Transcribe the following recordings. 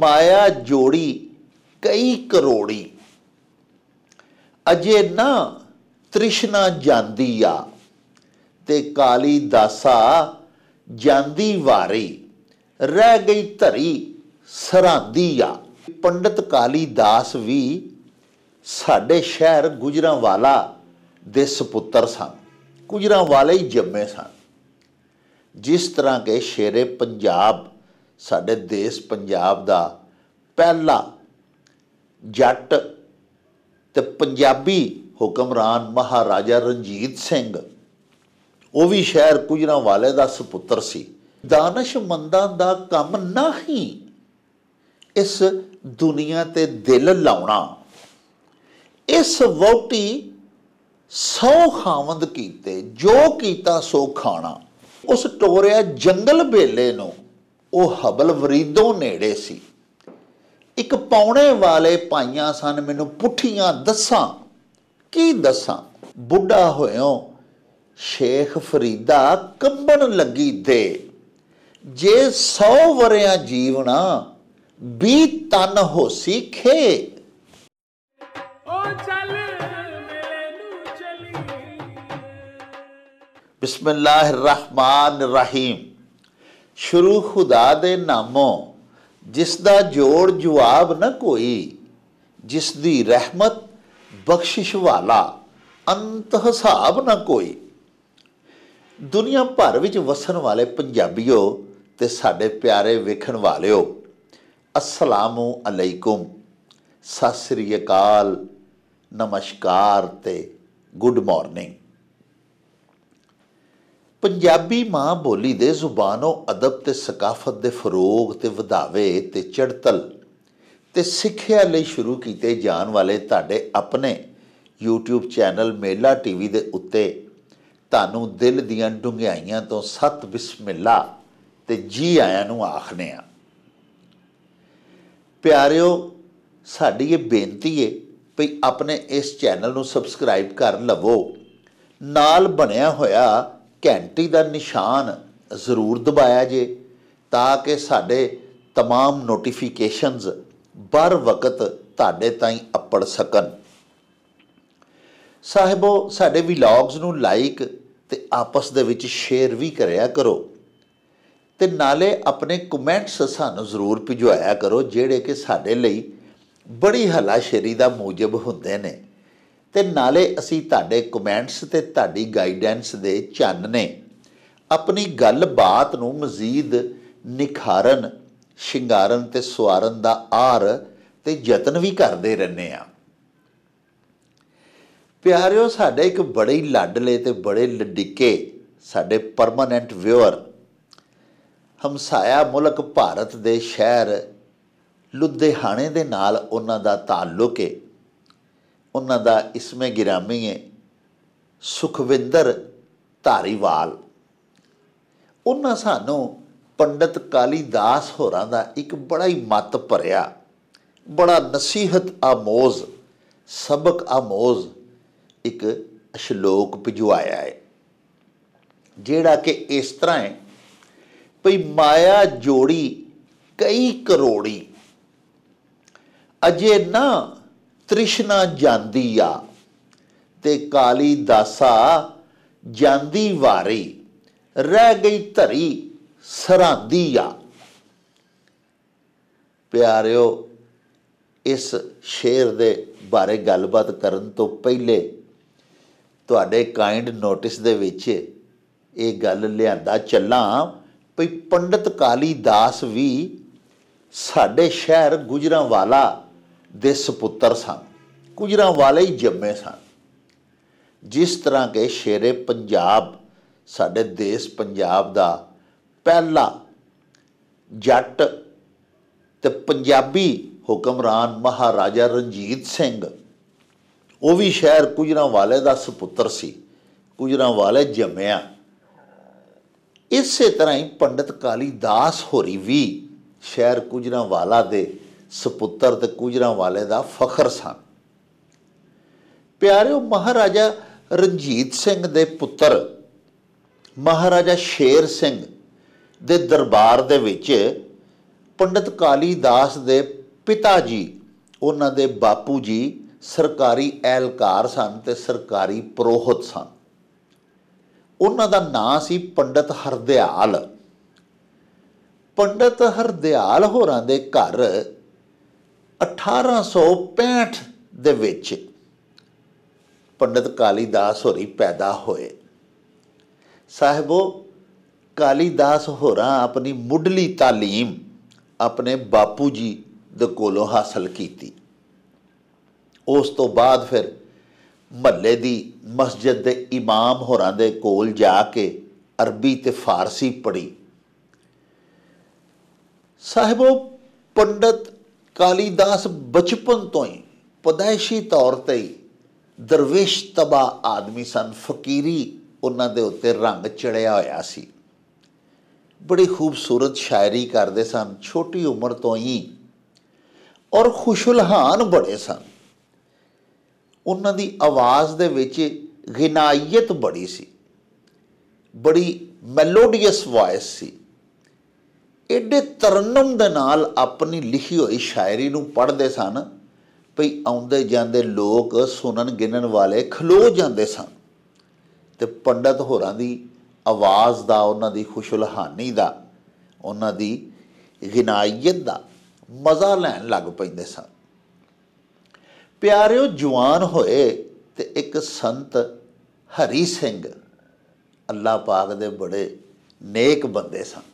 ਮਾਇਆ ਜੋੜੀ ਕਈ ਕਰੋੜੀ ਅਜੇ ਨਾ ਤ੍ਰਿਸ਼ਨਾ ਜਾਂਦੀ ਆ ਤੇ ਕਾਲੀ ਦਾਸਾ ਜਾਂਦੀ ਵਾਰੀ ਰਹਿ ਗਈ ਧਰੀ ਸਰਾਂਦੀ ਆ ਪੰਡਤ ਕਾਲੀ ਦਾਸ ਵੀ ਸਾਡੇ ਸ਼ਹਿਰ ਗੁਜਰਾਵਾਲਾ ਦੇ ਸੁਪੁੱਤਰ ਸਨ ਗੁਜਰਾਵਾਲੇ ਹੀ ਜੰਮੇ ਸਨ ਜਿਸ ਤਰ੍ਹਾਂ ਕੇ ਸ਼ੇਰੇ ਪੰਜਾਬ ਸਾਡੇ ਦੇਸ਼ ਪੰਜਾਬ ਦਾ ਪਹਿਲਾ ਜੱਟ ਤੇ ਪੰਜਾਬੀ ਹੁਕਮਰਾਨ ਮਹਾਰਾਜਾ ਰਣਜੀਤ ਸਿੰਘ ਉਹ ਵੀ ਸ਼ਹਿਰ ਕੁਜਰਾ ਵਾਲੇ ਦਾ ਸੁਪੁੱਤਰ ਸੀ ਦਾਨਸ਼ਮੰਦਾਂ ਦਾ ਕੰਮ ਨਹੀਂ ਇਸ ਦੁਨੀਆ ਤੇ ਦਿਲ ਲਾਉਣਾ ਇਸ ਵੋਟੀ ਸੌ ਖਾਵੰਦ ਕੀਤੇ ਜੋ ਕੀਤਾ ਸੋ ਖਾਣਾ ਉਸ ਟੋਰਿਆ ਜੰਗਲ ਬੇਲੇ ਨੂੰ ਉਹ ਹਬਲ ਵਰੀਦੋਂ ਨੇੜੇ ਸੀ ਇੱਕ ਪੌਣੇ ਵਾਲੇ ਭਾਈਆਂ ਸਨ ਮੈਨੂੰ ਪੁੱਠੀਆਂ ਦੱਸਾਂ ਕੀ ਦੱਸਾਂ ਬੁੱਢਾ ਹੋਇਓ ਸ਼ੇਖ ਫਰੀਦਾ ਕੰਬਣ ਲੱਗੀ ਦੇ ਜੇ 100 ਵਰਿਆਂ ਜੀਵਣਾ 20 ਤਨ ਹੋਸੀ ਖੇ ਓ ਚੱਲ بسم اللہ الرحمن ਸ਼ੁਰੂ ਖੁਦਾ ਦੇ ਨਾਮੋਂ ਜਿਸ ਦਾ ਜੋੜ ਜਵਾਬ ਨ ਕੋਈ ਜਿਸ ਦੀ ਰਹਿਮਤ ਬਖਸ਼ਿਸ਼ ਵਾਲਾ ਅੰਤ ਹਿਸਾਬ ਨ ਕੋਈ ਦੁਨੀਆ ਭਰ ਵਿੱਚ ਵਸਣ ਵਾਲੇ ਪੰਜਾਬੀਓ ਤੇ ਸਾਡੇ ਪਿਆਰੇ ਵੇਖਣ ਵਾਲਿਓ ਅਸਲਾਮੁ ਅਲੈਕੁਮ ਸਤਿ ਸ੍ਰੀ ਅਕਾਲ ਨਮਸਕਾਰ ਤੇ ਗੁੱਡ ਮਾਰਨਿੰਗ ਪੰਜਾਬੀ ਮਾਂ ਬੋਲੀ ਦੇ ਜ਼ੁਬਾਨੋਂ ਅਦਬ ਤੇ ਸਕਾਫਤ ਦੇ ਫਰੋਗ ਤੇ ਵਧਾਵੇ ਤੇ ਚੜਤਲ ਤੇ ਸਿੱਖਿਆ ਲਈ ਸ਼ੁਰੂ ਕੀਤੇ ਜਾਣ ਵਾਲੇ ਤੁਹਾਡੇ ਆਪਣੇ YouTube ਚੈਨਲ ਮੇਲਾ ਟੀਵੀ ਦੇ ਉੱਤੇ ਤੁਹਾਨੂੰ ਦਿਲ ਦੀਆਂ ਡੁੰਗਿਆਈਆਂ ਤੋਂ ਸਤ ਬਿਸਮਿਲ੍ਲਾ ਤੇ ਜੀ ਆਇਆਂ ਨੂੰ ਆਖਨੇ ਆ ਪਿਆਰਿਓ ਸਾਡੀ ਇਹ ਬੇਨਤੀ ਏ ਭਈ ਆਪਣੇ ਇਸ ਚੈਨਲ ਨੂੰ ਸਬਸਕ੍ਰਾਈਬ ਕਰ ਲਵੋ ਨਾਲ ਬਣਿਆ ਹੋਇਆ ਘੰਟੀ ਦਾ ਨਿਸ਼ਾਨ ਜ਼ਰੂਰ ਦਬਾਇਆ ਜੇ ਤਾਂ ਕਿ ਸਾਡੇ तमाम ਨੋਟੀਫਿਕੇਸ਼ਨਸ ਬਰ ਵਕਤ ਤੁਹਾਡੇ ਤਾਈਂ ਅਪੜ ਸਕਣ ਸਾਹਿਬੋ ਸਾਡੇ ਵਲੌਗਸ ਨੂੰ ਲਾਈਕ ਤੇ ਆਪਸ ਦੇ ਵਿੱਚ ਸ਼ੇਅਰ ਵੀ ਕਰਿਆ ਕਰੋ ਤੇ ਨਾਲੇ ਆਪਣੇ ਕਮੈਂਟਸ ਸਾਨੂੰ ਜ਼ਰੂਰ ਭਿਜਵਾਇਆ ਕਰੋ ਜਿਹੜੇ ਕਿ ਸਾਡੇ ਲਈ ਬੜੀ ਹਲਾਸ਼ੇਰੀ ਦਾ ਮੂਜਬ ਹੁੰਦੇ ਨੇ ਤੇ ਨਾਲੇ ਅਸੀਂ ਤੁਹਾਡੇ ਕਮੈਂਟਸ ਤੇ ਤੁਹਾਡੀ ਗਾਈਡੈਂਸ ਦੇ ਚਾਨਣੇ ਆਪਣੀ ਗੱਲਬਾਤ ਨੂੰ ਮਜ਼ੀਦ ਨਿਖਾਰਨ ਸ਼ਿੰਗਾਰਨ ਤੇ ਸਵਾਰਨ ਦਾ ਆਰ ਤੇ ਯਤਨ ਵੀ ਕਰਦੇ ਰਹਿੰਨੇ ਆ ਪਿਆਰਿਓ ਸਾਡੇ ਇੱਕ ਬੜੇ ਲੱਡਲੇ ਤੇ ਬੜੇ ਲਡਿੱਕੇ ਸਾਡੇ ਪਰਮਨੈਂਟ ਵਿਊਅਰ ਹਮਸਾਇਆ ਮੁਲਕ ਭਾਰਤ ਦੇ ਸ਼ਹਿਰ ਲੁਧਿਆਣੇ ਦੇ ਨਾਲ ਉਹਨਾਂ ਦਾ ਤਾਲੁਕ ਹੈ ਉਹਨਾਂ ਦਾ ਇਸਮੇ ਗਿਰਾਮੀ ਹੈ ਸੁਖਵਿੰਦਰ ਧਾਰੀਵਾਲ ਉਹਨਾਂ ਸਾਨੂੰ ਪੰਡਤ ਕਾਲੀਦਾਸ ਹੋਰਾਂ ਦਾ ਇੱਕ ਬੜਾ ਹੀ ਮਤ ਭਰਿਆ ਬੜਾ ਨਸੀਹਤ ਆਮੋਜ਼ ਸਬਕ ਆਮੋਜ਼ ਇੱਕ ਸ਼ਲੋਕ ਭਜਵਾਇਆ ਹੈ ਜਿਹੜਾ ਕਿ ਇਸ ਤਰ੍ਹਾਂ ਹੈ ਭਈ ਮਾਇਆ ਜੋੜੀ ਕਈ ਕਰੋੜੀ ਅਜੇ ਨਾ ਤ੍ਰਿਸ਼ਨਾ ਜਾਂਦੀ ਆ ਤੇ ਕਾਲੀ ਦਾਸਾ ਜਾਂਦੀ ਵਾਰੀ ਰਹਿ ਗਈ ਧਰੀ ਸਰਾਂਦੀ ਆ ਪਿਆਰਿਓ ਇਸ ਸ਼ੇਰ ਦੇ ਬਾਰੇ ਗੱਲਬਾਤ ਕਰਨ ਤੋਂ ਪਹਿਲੇ ਤੁਹਾਡੇ ਕਾਈਂਡ ਨੋਟਿਸ ਦੇ ਵਿੱਚ ਇਹ ਗੱਲ ਲਿਆਂਦਾ ਚੱਲਾਂ ਭਈ ਪੰਡਤ ਕਾਲੀ ਦਾਸ ਵੀ ਸਾਡੇ ਸ਼ਹਿਰ ਗੁਜਰਾਂਵਾਲਾ ਦੇ ਸੁਪੁੱਤਰ ਸਨ ਗੁਜਰਾਂ ਵਾਲੇ ਹੀ ਜੰਮੇ ਸਨ ਜਿਸ ਤਰ੍ਹਾਂ ਕਿ ਸ਼ੇਰੇ ਪੰਜਾਬ ਸਾਡੇ ਦੇਸ਼ ਪੰਜਾਬ ਦਾ ਪਹਿਲਾ ਜੱਟ ਤੇ ਪੰਜਾਬੀ ਹੁਕਮਰਾਨ ਮਹਾਰਾਜਾ ਰਣਜੀਤ ਸਿੰਘ ਉਹ ਵੀ ਸ਼ਹਿਰ ਕੁਜਰਾਂ ਵਾਲੇ ਦਾ ਸੁਪੁੱਤਰ ਸੀ ਕੁਜਰਾਂ ਵਾਲੇ ਜੰਮਿਆ ਇਸੇ ਤਰ੍ਹਾਂ ਹੀ ਪੰਡਤ ਕਾਲੀਦਾਸ ਹੋਰੀ ਵੀ ਸ਼ਹਿਰ ਕੁਜਰਾਂ ਵਾਲਾ ਦੇ ਸੁਪੁੱਤਰ ਤੇ ਕੁਜਰਾ ਵਾਲੇ ਦਾ ਫਖਰ ਸਨ ਪਿਆਰਿਓ ਮਹਾਰਾਜਾ ਰਣਜੀਤ ਸਿੰਘ ਦੇ ਪੁੱਤਰ ਮਹਾਰਾਜਾ ਸ਼ੇਰ ਸਿੰਘ ਦੇ ਦਰਬਾਰ ਦੇ ਵਿੱਚ ਪੰਡਤ ਕਾਲੀਦਾਸ ਦੇ ਪਿਤਾ ਜੀ ਉਹਨਾਂ ਦੇ ਬਾਪੂ ਜੀ ਸਰਕਾਰੀ ਐਲਕਾਰ ਸਨ ਤੇ ਸਰਕਾਰੀ ਪ੍ਰੋਹਤ ਸਨ ਉਹਨਾਂ ਦਾ ਨਾਂ ਸੀ ਪੰਡਤ ਹਰਦਿਆਲ ਪੰਡਤ ਹਰਦਿਆਲ ਹੋਰਾਂ ਦੇ ਘਰ 1865 ਦੇ ਵਿੱਚ ਪੰਡਤ ਕਾਲੀਦਾਸ ਹੋਰੀ ਪੈਦਾ ਹੋਏ ਸਾਹਿਬੋ ਕਾਲੀਦਾਸ ਹੋਰਾਂ ਆਪਣੀ ਮੁੱਢਲੀ تعلیم ਆਪਣੇ ਬਾਪੂ ਜੀ ਦੇ ਕੋਲੋਂ ਹਾਸਲ ਕੀਤੀ ਉਸ ਤੋਂ ਬਾਅਦ ਫਿਰ ਮੱਲੇ ਦੀ ਮਸਜਿਦ ਦੇ ਇਮਾਮ ਹੋਰਾਂ ਦੇ ਕੋਲ ਜਾ ਕੇ ਅਰਬੀ ਤੇ ਫਾਰਸੀ ਪੜ੍ਹੀ ਸਾਹਿਬੋ ਪੰਡਤ ਕਾਲੀਦਾਸ ਬਚਪਨ ਤੋਂ ਹੀ ਪਦਾਇਸ਼ੀ ਤੌਰ ਤੇ ਹੀ ਦਰਵੇਸ਼ ਤਬਾ ਆਦਮੀ ਸਨ ਫਕੀਰੀ ਉਹਨਾਂ ਦੇ ਉੱਤੇ ਰੰਗ ਚੜਿਆ ਹੋਇਆ ਸੀ ਬੜੀ ਖੂਬਸੂਰਤ ਸ਼ਾਇਰੀ ਕਰਦੇ ਸਨ ਛੋਟੀ ਉਮਰ ਤੋਂ ਹੀ ਔਰ ਖੁਸ਼ਲਹਾਨ ਬੜੇ ਸਨ ਉਹਨਾਂ ਦੀ ਆਵਾਜ਼ ਦੇ ਵਿੱਚ ਗਿਨਾਇਤ ਬੜੀ ਸੀ ਬੜੀ ਮੈਲੋਡੀਅਸ ਵੌਇਸ ਸੀ ਐਡੇ ਤਰਨਮ ਦੇ ਨਾਲ ਆਪਣੀ ਲਿਖੀ ਹੋਈ ਸ਼ਾਇਰੀ ਨੂੰ ਪੜ੍ਹਦੇ ਸਨ ਭਈ ਆਉਂਦੇ ਜਾਂਦੇ ਲੋਕ ਸੁਣਨ ਗਿਣਨ ਵਾਲੇ ਖਲੋ ਜਾਂਦੇ ਸਨ ਤੇ ਪੰਡਤ ਹੋਰਾਂ ਦੀ ਆਵਾਜ਼ ਦਾ ਉਹਨਾਂ ਦੀ ਖੁਸ਼ਲਹਾਨੀ ਦਾ ਉਹਨਾਂ ਦੀ ਗਿਨਾਇਤ ਦਾ ਮਜ਼ਾ ਲੈਣ ਲੱਗ ਪੈਂਦੇ ਸਨ ਪਿਆਰਿਓ ਜਵਾਨ ਹੋਏ ਤੇ ਇੱਕ ਸੰਤ ਹਰੀ ਸਿੰਘ ਅੱਲਾ ਪਾਕ ਦੇ ਬੜੇ ਨੇਕ ਬੰਦੇ ਸਨ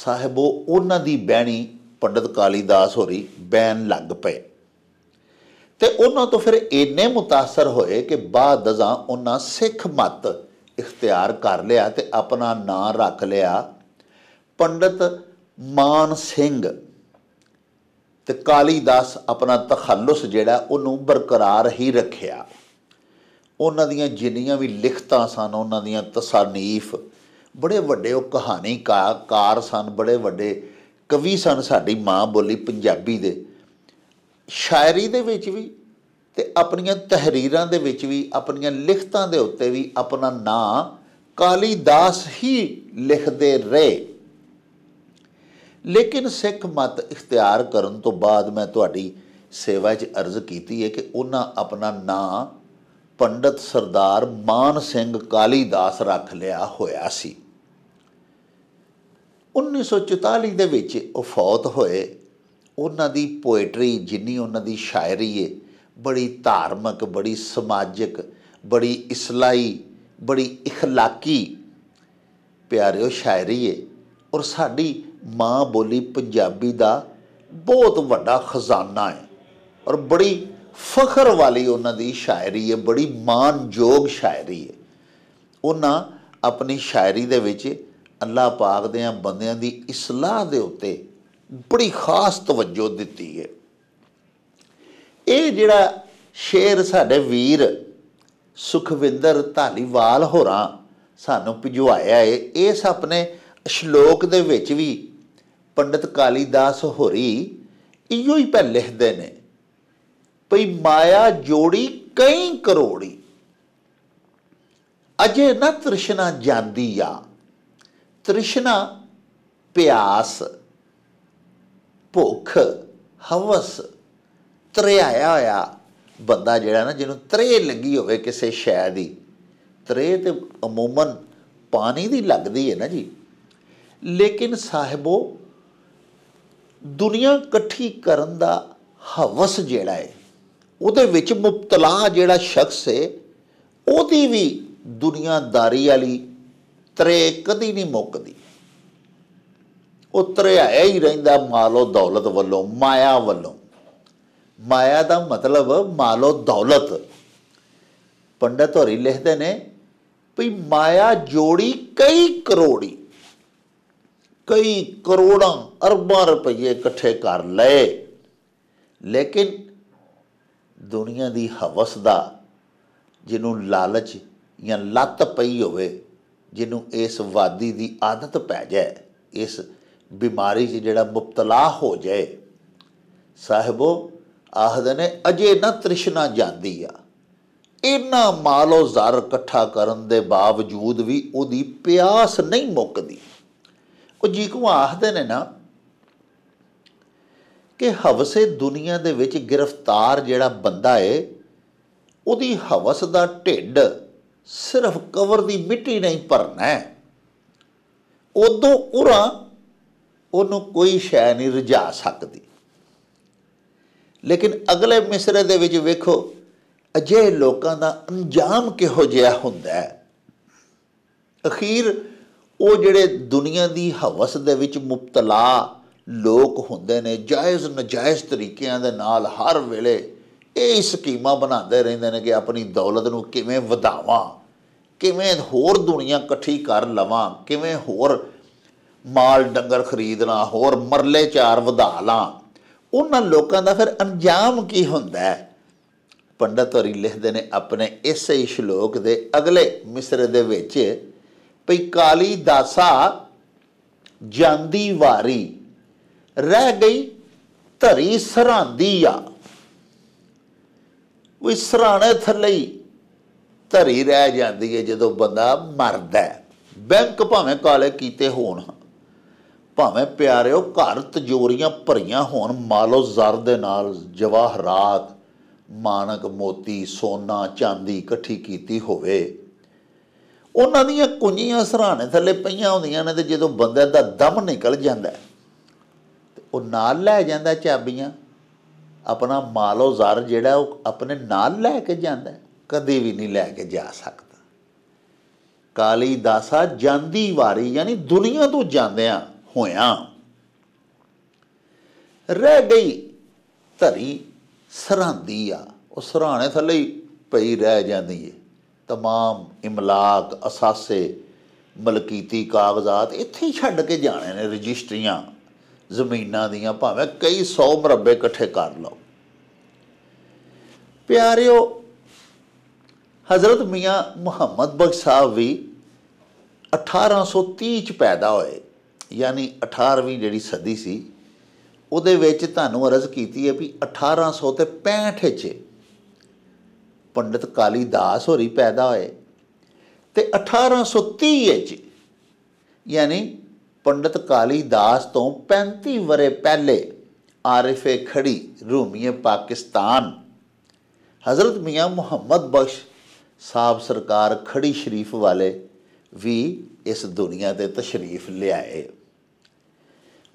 ਸਾਹਿਬੋ ਉਹਨਾਂ ਦੀ ਬਹਿਣੀ ਪੰਡਤ ਕਾਲੀਦਾਸ ਹੋਰੀ ਬੈਨ ਲੱਗ ਪਏ ਤੇ ਉਹਨਾਂ ਤੋਂ ਫਿਰ ਇੰਨੇ ਮੁਤਾਸਰ ਹੋਏ ਕਿ ਬਾਅਦ ਅਜ਼ਾਂ ਉਹਨਾਂ ਸਿੱਖ ਮਤ ਇਖਤਿਆਰ ਕਰ ਲਿਆ ਤੇ ਆਪਣਾ ਨਾਂ ਰੱਖ ਲਿਆ ਪੰਡਤ ਮਾਨ ਸਿੰਘ ਤੇ ਕਾਲੀਦਾਸ ਆਪਣਾ ਤਖੱਲਸ ਜਿਹੜਾ ਉਹਨੂੰ ਬਰਕਰਾਰ ਹੀ ਰੱਖਿਆ ਉਹਨਾਂ ਦੀਆਂ ਜਿੰਨੀਆਂ ਵੀ ਲਿਖਤਾਂ ਸਨ ਉਹਨਾਂ ਦੀਆਂ ਤਸਾਨੀਫ ਬੜੇ ਵੱਡੇ ਉਹ ਕਹਾਣੀਕਾਰ ਸਨ ਬੜੇ ਵੱਡੇ ਕਵੀ ਸਨ ਸਾਡੀ ਮਾਂ ਬੋਲੀ ਪੰਜਾਬੀ ਦੇ ਸ਼ਾਇਰੀ ਦੇ ਵਿੱਚ ਵੀ ਤੇ ਆਪਣੀਆਂ ਤਹਿਰੀਰਾਂ ਦੇ ਵਿੱਚ ਵੀ ਆਪਣੀਆਂ ਲਿਖਤਾਂ ਦੇ ਉੱਤੇ ਵੀ ਆਪਣਾ ਨਾਂ ਕਾਲੀਦਾਸ ਹੀ ਲਿਖਦੇ ਰਹੇ ਲੇਕਿਨ ਸਿੱਖ ਮਤ ਇਖਤਿਆਰ ਕਰਨ ਤੋਂ ਬਾਅਦ ਮੈਂ ਤੁਹਾਡੀ ਸੇਵਾ 'ਚ ਅਰਜ਼ ਕੀਤੀ ਹੈ ਕਿ ਉਹਨਾਂ ਆਪਣਾ ਨਾਂ ਪੰਡਤ ਸਰਦਾਰ ਮਾਨ ਸਿੰਘ ਕਾਲੀਦਾਸ ਰੱਖ ਲਿਆ ਹੋਇਆ ਸੀ 1944 ਦੇ ਵਿੱਚ ਉਹ ਫੌਤ ਹੋਏ ਉਹਨਾਂ ਦੀ ਪੋਇਟਰੀ ਜਿੰਨੀ ਉਹਨਾਂ ਦੀ ਸ਼ਾਇਰੀ ਏ ਬੜੀ ਧਾਰਮਿਕ ਬੜੀ ਸਮਾਜਿਕ ਬੜੀ ਇਸਲਾਈ ਬੜੀ اخلاقی ਪਿਆਰਿਓ ਸ਼ਾਇਰੀ ਏ ਔਰ ਸਾਡੀ ਮਾਂ ਬੋਲੀ ਪੰਜਾਬੀ ਦਾ ਬਹੁਤ ਵੱਡਾ ਖਜ਼ਾਨਾ ਹੈ ਔਰ ਬੜੀ ਫਖਰ ਵਾਲੀ ਉਹਨਾਂ ਦੀ ਸ਼ਾਇਰੀ ਹੈ ਬੜੀ ਮਾਨਯੋਗ ਸ਼ਾਇਰੀ ਹੈ ਉਹਨਾਂ ਆਪਣੀ ਸ਼ਾਇਰੀ ਦੇ ਵਿੱਚ ਅੱਲਾ ਪਾਕ ਦੇ ਆ ਬੰਦਿਆਂ ਦੀ ਇਸਲਾਹ ਦੇ ਉੱਤੇ ਬੜੀ ਖਾਸ ਤਵੱਜੋ ਦਿੱਤੀ ਹੈ ਇਹ ਜਿਹੜਾ ਸ਼ੇਰ ਸਾਡੇ ਵੀਰ ਸੁਖਵਿੰਦਰ ਧਾਲੀਵਾਲ ਹੋਰਾਂ ਸਾਨੂੰ ਪਿਜਵਾਇਆ ਏ ਇਸ ਆਪਣੇ ਸ਼ਲੋਕ ਦੇ ਵਿੱਚ ਵੀ ਪੰਡਿਤ ਕਾਲੀਦਾਸ ਹੋਰੀ ਇਹੋ ਹੀ ਪੈ ਲਿਖਦੇ ਨੇ ਭਈ ਮਾਇਆ ਜੋੜੀ ਕਈ ਕਰੋੜੀ ਅਜੇ ਨਾ ਤ੍ਰਿਸ਼ਨਾ ਜਾਂਦੀ ਆ ਤ੍ਰਿਸ਼ਨਾ ਪਿਆਸ ਭੁੱਖ ਹਵਸ ਤ੍ਰਿਆਇਆ ਹੋਇਆ ਬੰਦਾ ਜਿਹੜਾ ਨਾ ਜਿਹਨੂੰ ਤਰੇ ਲੱਗੀ ਹੋਵੇ ਕਿਸੇ ਸ਼ੈ ਦੀ ਤਰੇ ਤੇ ਅਮੂਮਨ ਪਾਣੀ ਦੀ ਲੱਗਦੀ ਹੈ ਨਾ ਜੀ ਲੇਕਿਨ ਸਾਹਿਬੋ ਦੁਨੀਆ ਇਕੱਠੀ ਕਰਨ ਦਾ ਹਵਸ ਜਿਹੜਾ ਹੈ ਉਹਦੇ ਵਿੱਚ ਮੁਬਤਲਾ ਜਿਹੜਾ ਸ਼ਖਸ ਹੈ ਉਹਦੀ ਵੀ ਦੁਨੀਆਦਾਰੀ ਵਾਲੀ ਤਰੇ ਕਦੀ ਨਹੀਂ ਮੁੱਕਦੀ ਉਹ ਹੀ ਰਹਿੰਦਾ ਮਾਲੋ ਦੌਲਤ ਵੱਲੋਂ ਮਾਇਆ ਵੱਲੋਂ ਮਾਇਆ ਦਾ ਮਤਲਬ ਮਾਲੋ ਦੌਲਤ ਪੰਡਤ ਹੋਰੀ ਲਿਖਦੇ ਨੇ ਵੀ ਮਾਇਆ ਜੋੜੀ ਕਈ ਕਰੋੜੀ ਕਈ ਕਰੋੜਾਂ ਅਰਬਾਂ ਰੁਪਏ ਇਕੱਠੇ ਕਰ ਲਏ ਲੇਕਿਨ ਦੁਨੀਆ ਦੀ ਹਵਸ ਦਾ ਜਿਹਨੂੰ ਲਾਲਚ ਜਾਂ ਲੱਤ ਪਈ ਹੋਵੇ ਜਿਹਨੂੰ ਇਸ ਵਾਦੀ ਦੀ ਆਦਤ ਪੈ ਜਾਏ ਇਸ ਬਿਮਾਰੀ 'ਚ ਜਿਹੜਾ ਮੁਬਤਲਾ ਹੋ ਜਾਏ ਸਾਹਿਬੋ ਆਖਦੇ ਨੇ ਅਜੇ ਨਾ ਤ੍ਰਿਸ਼ਨਾ ਜਾਂਦੀ ਆ ਇਨਾ ਮਾਲੋ ਜ਼ਰ ਇਕੱਠਾ ਕਰਨ ਦੇ ਬਾਵਜੂਦ ਵੀ ਉਹਦੀ ਪਿਆਸ ਨਹੀਂ ਮੁੱਕਦੀ ਉਹ ਜੀ ਕੋ ਆਖਦੇ ਨੇ ਨਾ ਕਿ ਹਵਸੇ ਦੁਨੀਆ ਦੇ ਵਿੱਚ ਗ੍ਰਿਫਤਾਰ ਜਿਹੜਾ ਬੰਦਾ ਏ ਉਹਦੀ ਹਵਸ ਦਾ ਢਿੱਡ ਸਿਰਫ ਕਬਰ ਦੀ ਮਿੱਟੀ ਨਹੀਂ ਭਰਨਾ ਉਦੋਂ ਉਰਾ ਉਹਨੂੰ ਕੋਈ ਸ਼ੈ ਨਹੀਂ ਰਜਾ ਸਕਦੀ ਲੇਕਿਨ ਅਗਲੇ ਮਿਸਰੇ ਦੇ ਵਿੱਚ ਵੇਖੋ ਅਜੇ ਲੋਕਾਂ ਦਾ ਅੰਜਾਮ ਕਿਹੋ ਜਿਹਾ ਹੁੰਦਾ ਹੈ ਅਖੀਰ ਉਹ ਜਿਹੜੇ ਦੁਨੀਆ ਦੀ ਹਵਸ ਦੇ ਵਿੱਚ ਮੁਬਤਲਾ ਲੋਕ ਹੁੰਦੇ ਨੇ ਜਾਇਜ਼ ਨਜਾਇਜ਼ ਤਰੀਕਿਆਂ ਦੇ ਨਾਲ ਹਰ ਵੇਲੇ ਇਹ ਸਕੀਮਾਂ ਬਣਾਉਂਦੇ ਰਹਿੰਦੇ ਨੇ ਕਿ ਆਪਣੀ ਦੌਲਤ ਨੂੰ ਕਿਵੇਂ ਵਧਾਵਾਂ ਕਿਵੇਂ ਹੋਰ ਦੁਨੀਆ ਇਕੱਠੀ ਕਰ ਲਵਾਂ ਕਿਵੇਂ ਹੋਰ ਮਾਲ ਡੰਗਰ ਖਰੀਦਣਾ ਹੋਰ ਮਰਲੇ ਚਾਰ ਵਧਾ ਲਾਂ ਉਹਨਾਂ ਲੋਕਾਂ ਦਾ ਫਿਰ ਅੰਜਾਮ ਕੀ ਹੁੰਦਾ ਹੈ ਪੰਡਤ ਹਰੀ ਲਿਖਦੇ ਨੇ ਆਪਣੇ ਇਸੇ ਹੀ ਸ਼ਲੋਕ ਦੇ ਅਗਲੇ ਮਿਸਰੇ ਦੇ ਵਿੱਚ ਭਈ ਕਾਲੀ ਦਾਸਾ ਜਾਂਦੀ ਵਾਰੀ ਰਹਿ ਗਈ ਧਰੀ ਸਰਾਂਦੀ ਆ ਵੀ ਸਰਾਣੇ ਥੱਲੇ ਹੀ ਧਰੀ ਰਹਿ ਜਾਂਦੀ ਹੈ ਜਦੋਂ ਬੰਦਾ ਮਰਦਾ ਹੈ ਬੈਂਕ ਭਾਵੇਂ ਕਾਲੇ ਕੀਤੇ ਹੋਣ ਭਾਵੇਂ ਪਿਆਰਿਓ ਘਰ ਤਜੋਰੀਆਂ ਭਰੀਆਂ ਹੋਣ ਮਾਲੋ ਜ਼ਰ ਦੇ ਨਾਲ ਜਵਾਹਰਾਤ ਮਾਨਕ ਮੋਤੀ ਸੋਨਾ ਚਾਂਦੀ ਇਕੱਠੀ ਕੀਤੀ ਹੋਵੇ ਉਹਨਾਂ ਦੀਆਂ ਕੁੰਜੀਆਂ ਸਰਾਣੇ ਥੱਲੇ ਪਈਆਂ ਹੁੰਦੀਆਂ ਨੇ ਤੇ ਜਦੋਂ ਬੰਦੇ ਦਾ ਦਮ ਨਿਕਲ ਜਾਂਦਾ ਉਹ ਨਾਲ ਲੈ ਜਾਂਦਾ ਚਾਬੀਆਂ ਆਪਣਾ ਮਾਲੋ ਜ਼ਰ ਜਿਹੜਾ ਉਹ ਆਪਣੇ ਨਾਲ ਲੈ ਕੇ ਜਾਂਦਾ ਕਦੇ ਵੀ ਨਹੀਂ ਲੈ ਕੇ ਜਾ ਸਕਦਾ ਕਾਲੀ ਦਾਸਾ ਜਾਂਦੀ ਵਾਰੀ ਯਾਨੀ ਦੁਨੀਆ ਤੋਂ ਜਾਂਦਿਆਂ ਹੋਇਆ ਰਹਿ ਗਈ ਧਰੀ ਸਰਾਂਦੀ ਆ ਉਹ ਸਰਾਣੇ ਥੱਲੇ ਹੀ ਪਈ ਰਹਿ ਜਾਂਦੀ ਏ तमाम ਇਮਲਾਕ ਅਸਾਸੇ ਮਲਕੀਤੀ ਕਾਗਜ਼ਾਤ ਇੱਥੇ ਹੀ ਛੱਡ ਕੇ ਜਾਣੇ ਨੇ ਰਜਿਸਟਰੀਆਂ ਜ਼ਮੀਨਾਂ ਦੀਆਂ ਭਾਵੇਂ ਕਈ 100 ਮਰਬੇ ਇਕੱਠੇ ਕਰ ਲਓ ਪਿਆਰਿਓ حضرت ਮੀਆਂ ਮੁਹੰਮਦ ਬਖਸ਼ ਸਾਹਿਬ ਵੀ 1830 ਚ ਪੈਦਾ ਹੋਏ ਯਾਨੀ 18ਵੀਂ ਜਿਹੜੀ ਸਦੀ ਸੀ ਉਹਦੇ ਵਿੱਚ ਤੁਹਾਨੂੰ ਅਰਜ਼ ਕੀਤੀ ਹੈ ਵੀ 1800 ਤੇ 65 ਚ ਪੰਡਿਤ ਕਾਲੀਦਾਸ ਹੋਰੀ ਪੈਦਾ ਹੋਏ ਤੇ 1830 ਵਿੱਚ ਯਾਨੀ ਪੰਡਤ ਕਾਲੀਦਾਸ ਤੋਂ 35 ਵਰੇ ਪਹਿਲੇ ਆਰਫੇ ਖੜੀ ਰੂਮੀਏ ਪਾਕਿਸਤਾਨ حضرت ਮੀਆਂ ਮੁਹੰਮਦ ਬਖਸ਼ ਸਾਹਿਬ ਸਰਕਾਰ ਖੜੀ ਸ਼ਰੀਫ ਵਾਲੇ ਵੀ ਇਸ ਦੁਨੀਆ ਤੇ ਤਸ਼ਰੀਫ ਲਿਆਏ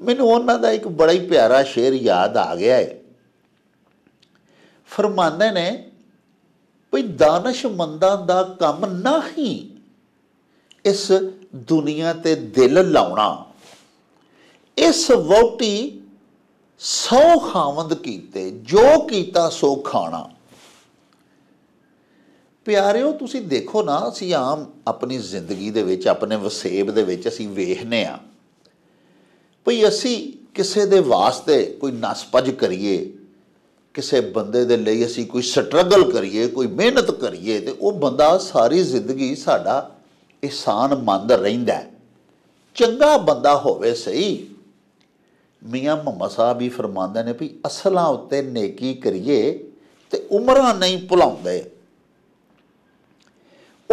ਮੈਨੂੰ ਉਹਨਾਂ ਦਾ ਇੱਕ ਬੜਾ ਹੀ ਪਿਆਰਾ ਸ਼ੇਰ ਯਾਦ ਆ ਗਿਆ ਹੈ ਫਰਮਾਨੇ ਨੇ ਭਈ ਦਾਨਸ਼ਮੰਦਾਂ ਦਾ ਕੰਮ ਨਹੀਂ ਇਸ ਦੁਨੀਆ ਤੇ ਦਿਲ ਲਾਉਣਾ ਇਸ ਵੋਟੀ ਸੌ ਖਾਵੰਦ ਕੀਤੇ ਜੋ ਕੀਤਾ ਸੋ ਖਾਣਾ ਪਿਆਰਿਓ ਤੁਸੀਂ ਦੇਖੋ ਨਾ ਅਸੀਂ ਆਮ ਆਪਣੀ ਜ਼ਿੰਦਗੀ ਦੇ ਵਿੱਚ ਆਪਣੇ ਵਸੇਬ ਦੇ ਵਿੱਚ ਅਸੀਂ ਵੇਖਨੇ ਆ ਭਈ ਅਸੀਂ ਕਿਸੇ ਦੇ ਵਾਸਤੇ ਕੋਈ ਨਸਪਜ ਕਰੀਏ ਕਿਸੇ ਬੰਦੇ ਦੇ ਲਈ ਅਸੀਂ ਕੋਈ ਸਟਰਗਲ ਕਰੀਏ ਕੋਈ ਮਿਹਨਤ ਕਰੀਏ ਤੇ ਉਹ ਬੰਦਾ ਸਾਰੀ ਜ਼ਿੰਦਗੀ ਸਾਡਾ ਇਨਸਾਨ ਮੰਦ ਰਹਿੰਦਾ ਚੰਗਾ ਬੰਦਾ ਹੋਵੇ ਸਹੀ ਮੀਆਂ ਮੁਹੰਮਦ ਸਾਹਿਬ ਵੀ ਫਰਮਾਉਂਦੇ ਨੇ ਵੀ ਅਸਲਾਂ ਉੱਤੇ ਨੇਕੀ ਕਰੀਏ ਤੇ ਉਮਰਾਂ ਨਹੀਂ ਭੁਲਾਉਂਦੇ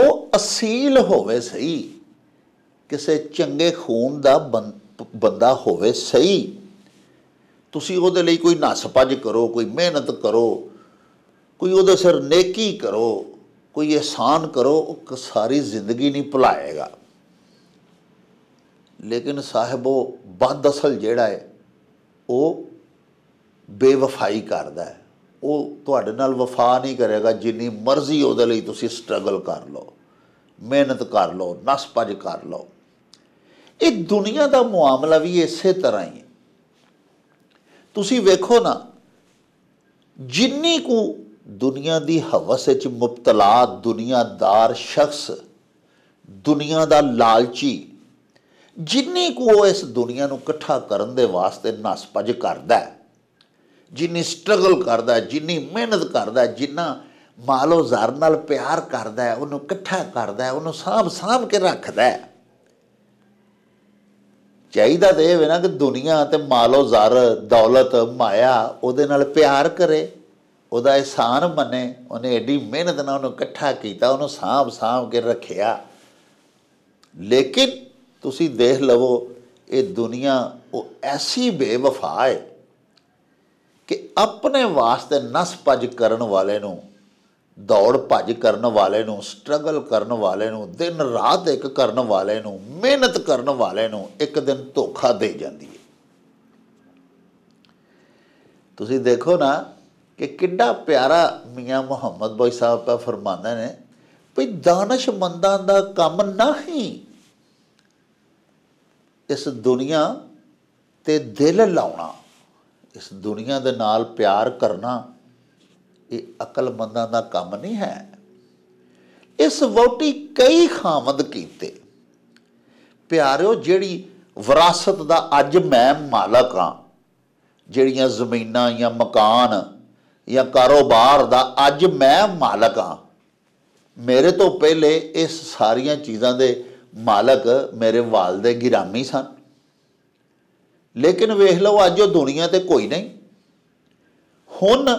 ਉਹ ਅਸੀਲ ਹੋਵੇ ਸਹੀ ਕਿਸੇ ਚੰਗੇ ਖੂਨ ਦਾ ਬੰਦਾ ਹੋਵੇ ਸਹੀ ਤੁਸੀਂ ਉਹਦੇ ਲਈ ਕੋਈ ਨਸ ਕਰੋ ਕੋਈ ਮਿਹਨਤ ਕਰੋ ਕੋਈ ਉਹਦੇ ਸਿਰ ਨੇਕੀ ਕਰੋ ਕੋਈ ਇਹਸਾਨ ਕਰੋ ਉਹ ਸਾਰੀ ਜ਼ਿੰਦਗੀ ਨਹੀਂ ਭੁਲਾਏਗਾ ਲੇਕਿਨ ਸਾਹਿਬੋ ਬਦ ਅਸਲ ਜਿਹੜਾ ਹੈ ਉਹ ਬੇਵਫਾਈ ਕਰਦਾ ਹੈ ਉਹ ਤੁਹਾਡੇ ਨਾਲ ਵਫਾ ਨਹੀਂ ਕਰੇਗਾ ਜਿੰਨੀ ਮਰਜ਼ੀ ਉਹਦੇ ਲਈ ਤੁਸੀਂ ਸਟਰਗਲ ਕਰ ਲਓ ਮਿਹਨਤ ਕਰ ਲਓ ਨਸਪਜ ਕਰ ਲਓ ਇਹ ਦੁਨੀਆ ਦਾ ਮਾਮਲਾ ਵੀ ਇਸੇ ਤਰ੍ਹਾਂ ਹੀ ਹੈ ਤੁਸੀਂ ਵੇਖੋ ਨਾ ਜਿੰਨੀ ਕੁ ਦੁਨੀਆ ਦੀ ਹਵਸ ਵਿੱਚ ਮੁਬਤਲਾ ਦੁਨੀਆਦਾਰ ਸ਼ਖਸ ਦੁਨੀਆ ਦਾ ਲਾਲਚੀ ਜਿੰਨੀ ਕੋ ਉਹ ਇਸ ਦੁਨੀਆ ਨੂੰ ਇਕੱਠਾ ਕਰਨ ਦੇ ਵਾਸਤੇ ਨਸਪਜ ਕਰਦਾ ਹੈ ਜਿੰਨੀ ਸਟਰਗਲ ਕਰਦਾ ਜਿੰਨੀ ਮਿਹਨਤ ਕਰਦਾ ਜਿੰਨਾ ਮਾਲੋ ਜ਼ਰ ਨਾਲ ਪਿਆਰ ਕਰਦਾ ਹੈ ਉਹਨੂੰ ਇਕੱਠਾ ਕਰਦਾ ਹੈ ਉਹਨੂੰ ਸਾਹਬ ਸਾਂਭ ਕੇ ਰੱਖਦਾ ਹੈ ਚਾਹੀਦਾ ਤੇ ਇਹ ਵੇ ਨਾ ਕਿ ਦੁਨੀਆ ਤੇ ਮਾਲੋ ਜ਼ਰ ਦੌਲਤ ਮਾਇਆ ਉਹਦੇ ਨਾਲ ਪਿਆਰ ਕਰੇ ਉਹਦਾ ਇਹਸਾਨ ਮੰਨੇ ਉਹਨੇ ਐਡੀ ਮਿਹਨਤ ਨਾਲ ਉਹਨੂੰ ਇਕੱਠਾ ਕੀਤਾ ਉਹਨੂੰ ਸਾਂਭ ਸਾਂਭ ਕੇ ਰੱਖਿਆ ਲੇਕਿਨ ਤੁਸੀਂ ਦੇਖ ਲਵੋ ਇਹ ਦੁਨੀਆ ਉਹ ਐਸੀ ਬੇਵਫਾ ਹੈ ਕਿ ਆਪਣੇ ਵਾਸਤੇ ਨਸ ਭਜ ਕਰਨ ਵਾਲੇ ਨੂੰ ਦੌੜ ਭੱਜ ਕਰਨ ਵਾਲੇ ਨੂੰ ਸਟਰਗਲ ਕਰਨ ਵਾਲੇ ਨੂੰ ਦਿਨ ਰਾਤ ਇੱਕ ਕਰਨ ਵਾਲੇ ਨੂੰ ਮਿਹਨਤ ਕਰਨ ਵਾਲੇ ਨੂੰ ਇੱਕ ਦਿਨ ਧੋਖਾ ਦੇ ਜਾਂਦੀ ਹੈ ਤੁਸੀਂ ਦੇਖੋ ਨਾ ਕਿ ਕਿੱਡਾ ਪਿਆਰਾ ਮੀਆਂ ਮੁਹੰਮਦ ਬਾਈ ਸਾਹਿਬ ਦਾ ਫਰਮਾਨਾ ਨੇ ਵੀ ਦਾਨਸ਼ਮੰਦਾਂ ਦਾ ਕੰਮ ਨਹੀਂ ਇਸ ਦੁਨੀਆ ਤੇ ਦਿਲ ਲਾਉਣਾ ਇਸ ਦੁਨੀਆ ਦੇ ਨਾਲ ਪਿਆਰ ਕਰਨਾ ਇਹ ਅਕਲਮੰਦਾਂ ਦਾ ਕੰਮ ਨਹੀਂ ਹੈ ਇਸ ਵੋਟੀ ਕਈ ਖਾਮਦ ਕੀਤੇ ਪਿਆਰਿਓ ਜਿਹੜੀ ਵਿਰਾਸਤ ਦਾ ਅੱਜ ਮੈਂ ਮਾਲਕ ਹਾਂ ਜਿਹੜੀਆਂ ਜ਼ਮੀਨਾਂ ਜਾਂ ਮਕਾਨ ਜਾਂ ਕਾਰੋਬਾਰ ਦਾ ਅੱਜ ਮੈਂ ਮਾਲਕ ਹਾਂ ਮੇਰੇ ਤੋਂ ਪਹਿਲੇ ਇਸ ਸਾਰੀਆਂ ਚੀਜ਼ਾਂ ਦੇ ਮਾਲਕ ਮੇਰੇ ਵਾਲਦੇ ਗਿਰਾਮੀ ਸਨ ਲੇਕਿਨ ਵੇਖ ਲਓ ਅੱਜ ਉਹ ਦੁਨੀਆ ਤੇ ਕੋਈ ਨਹੀਂ ਹੁਣ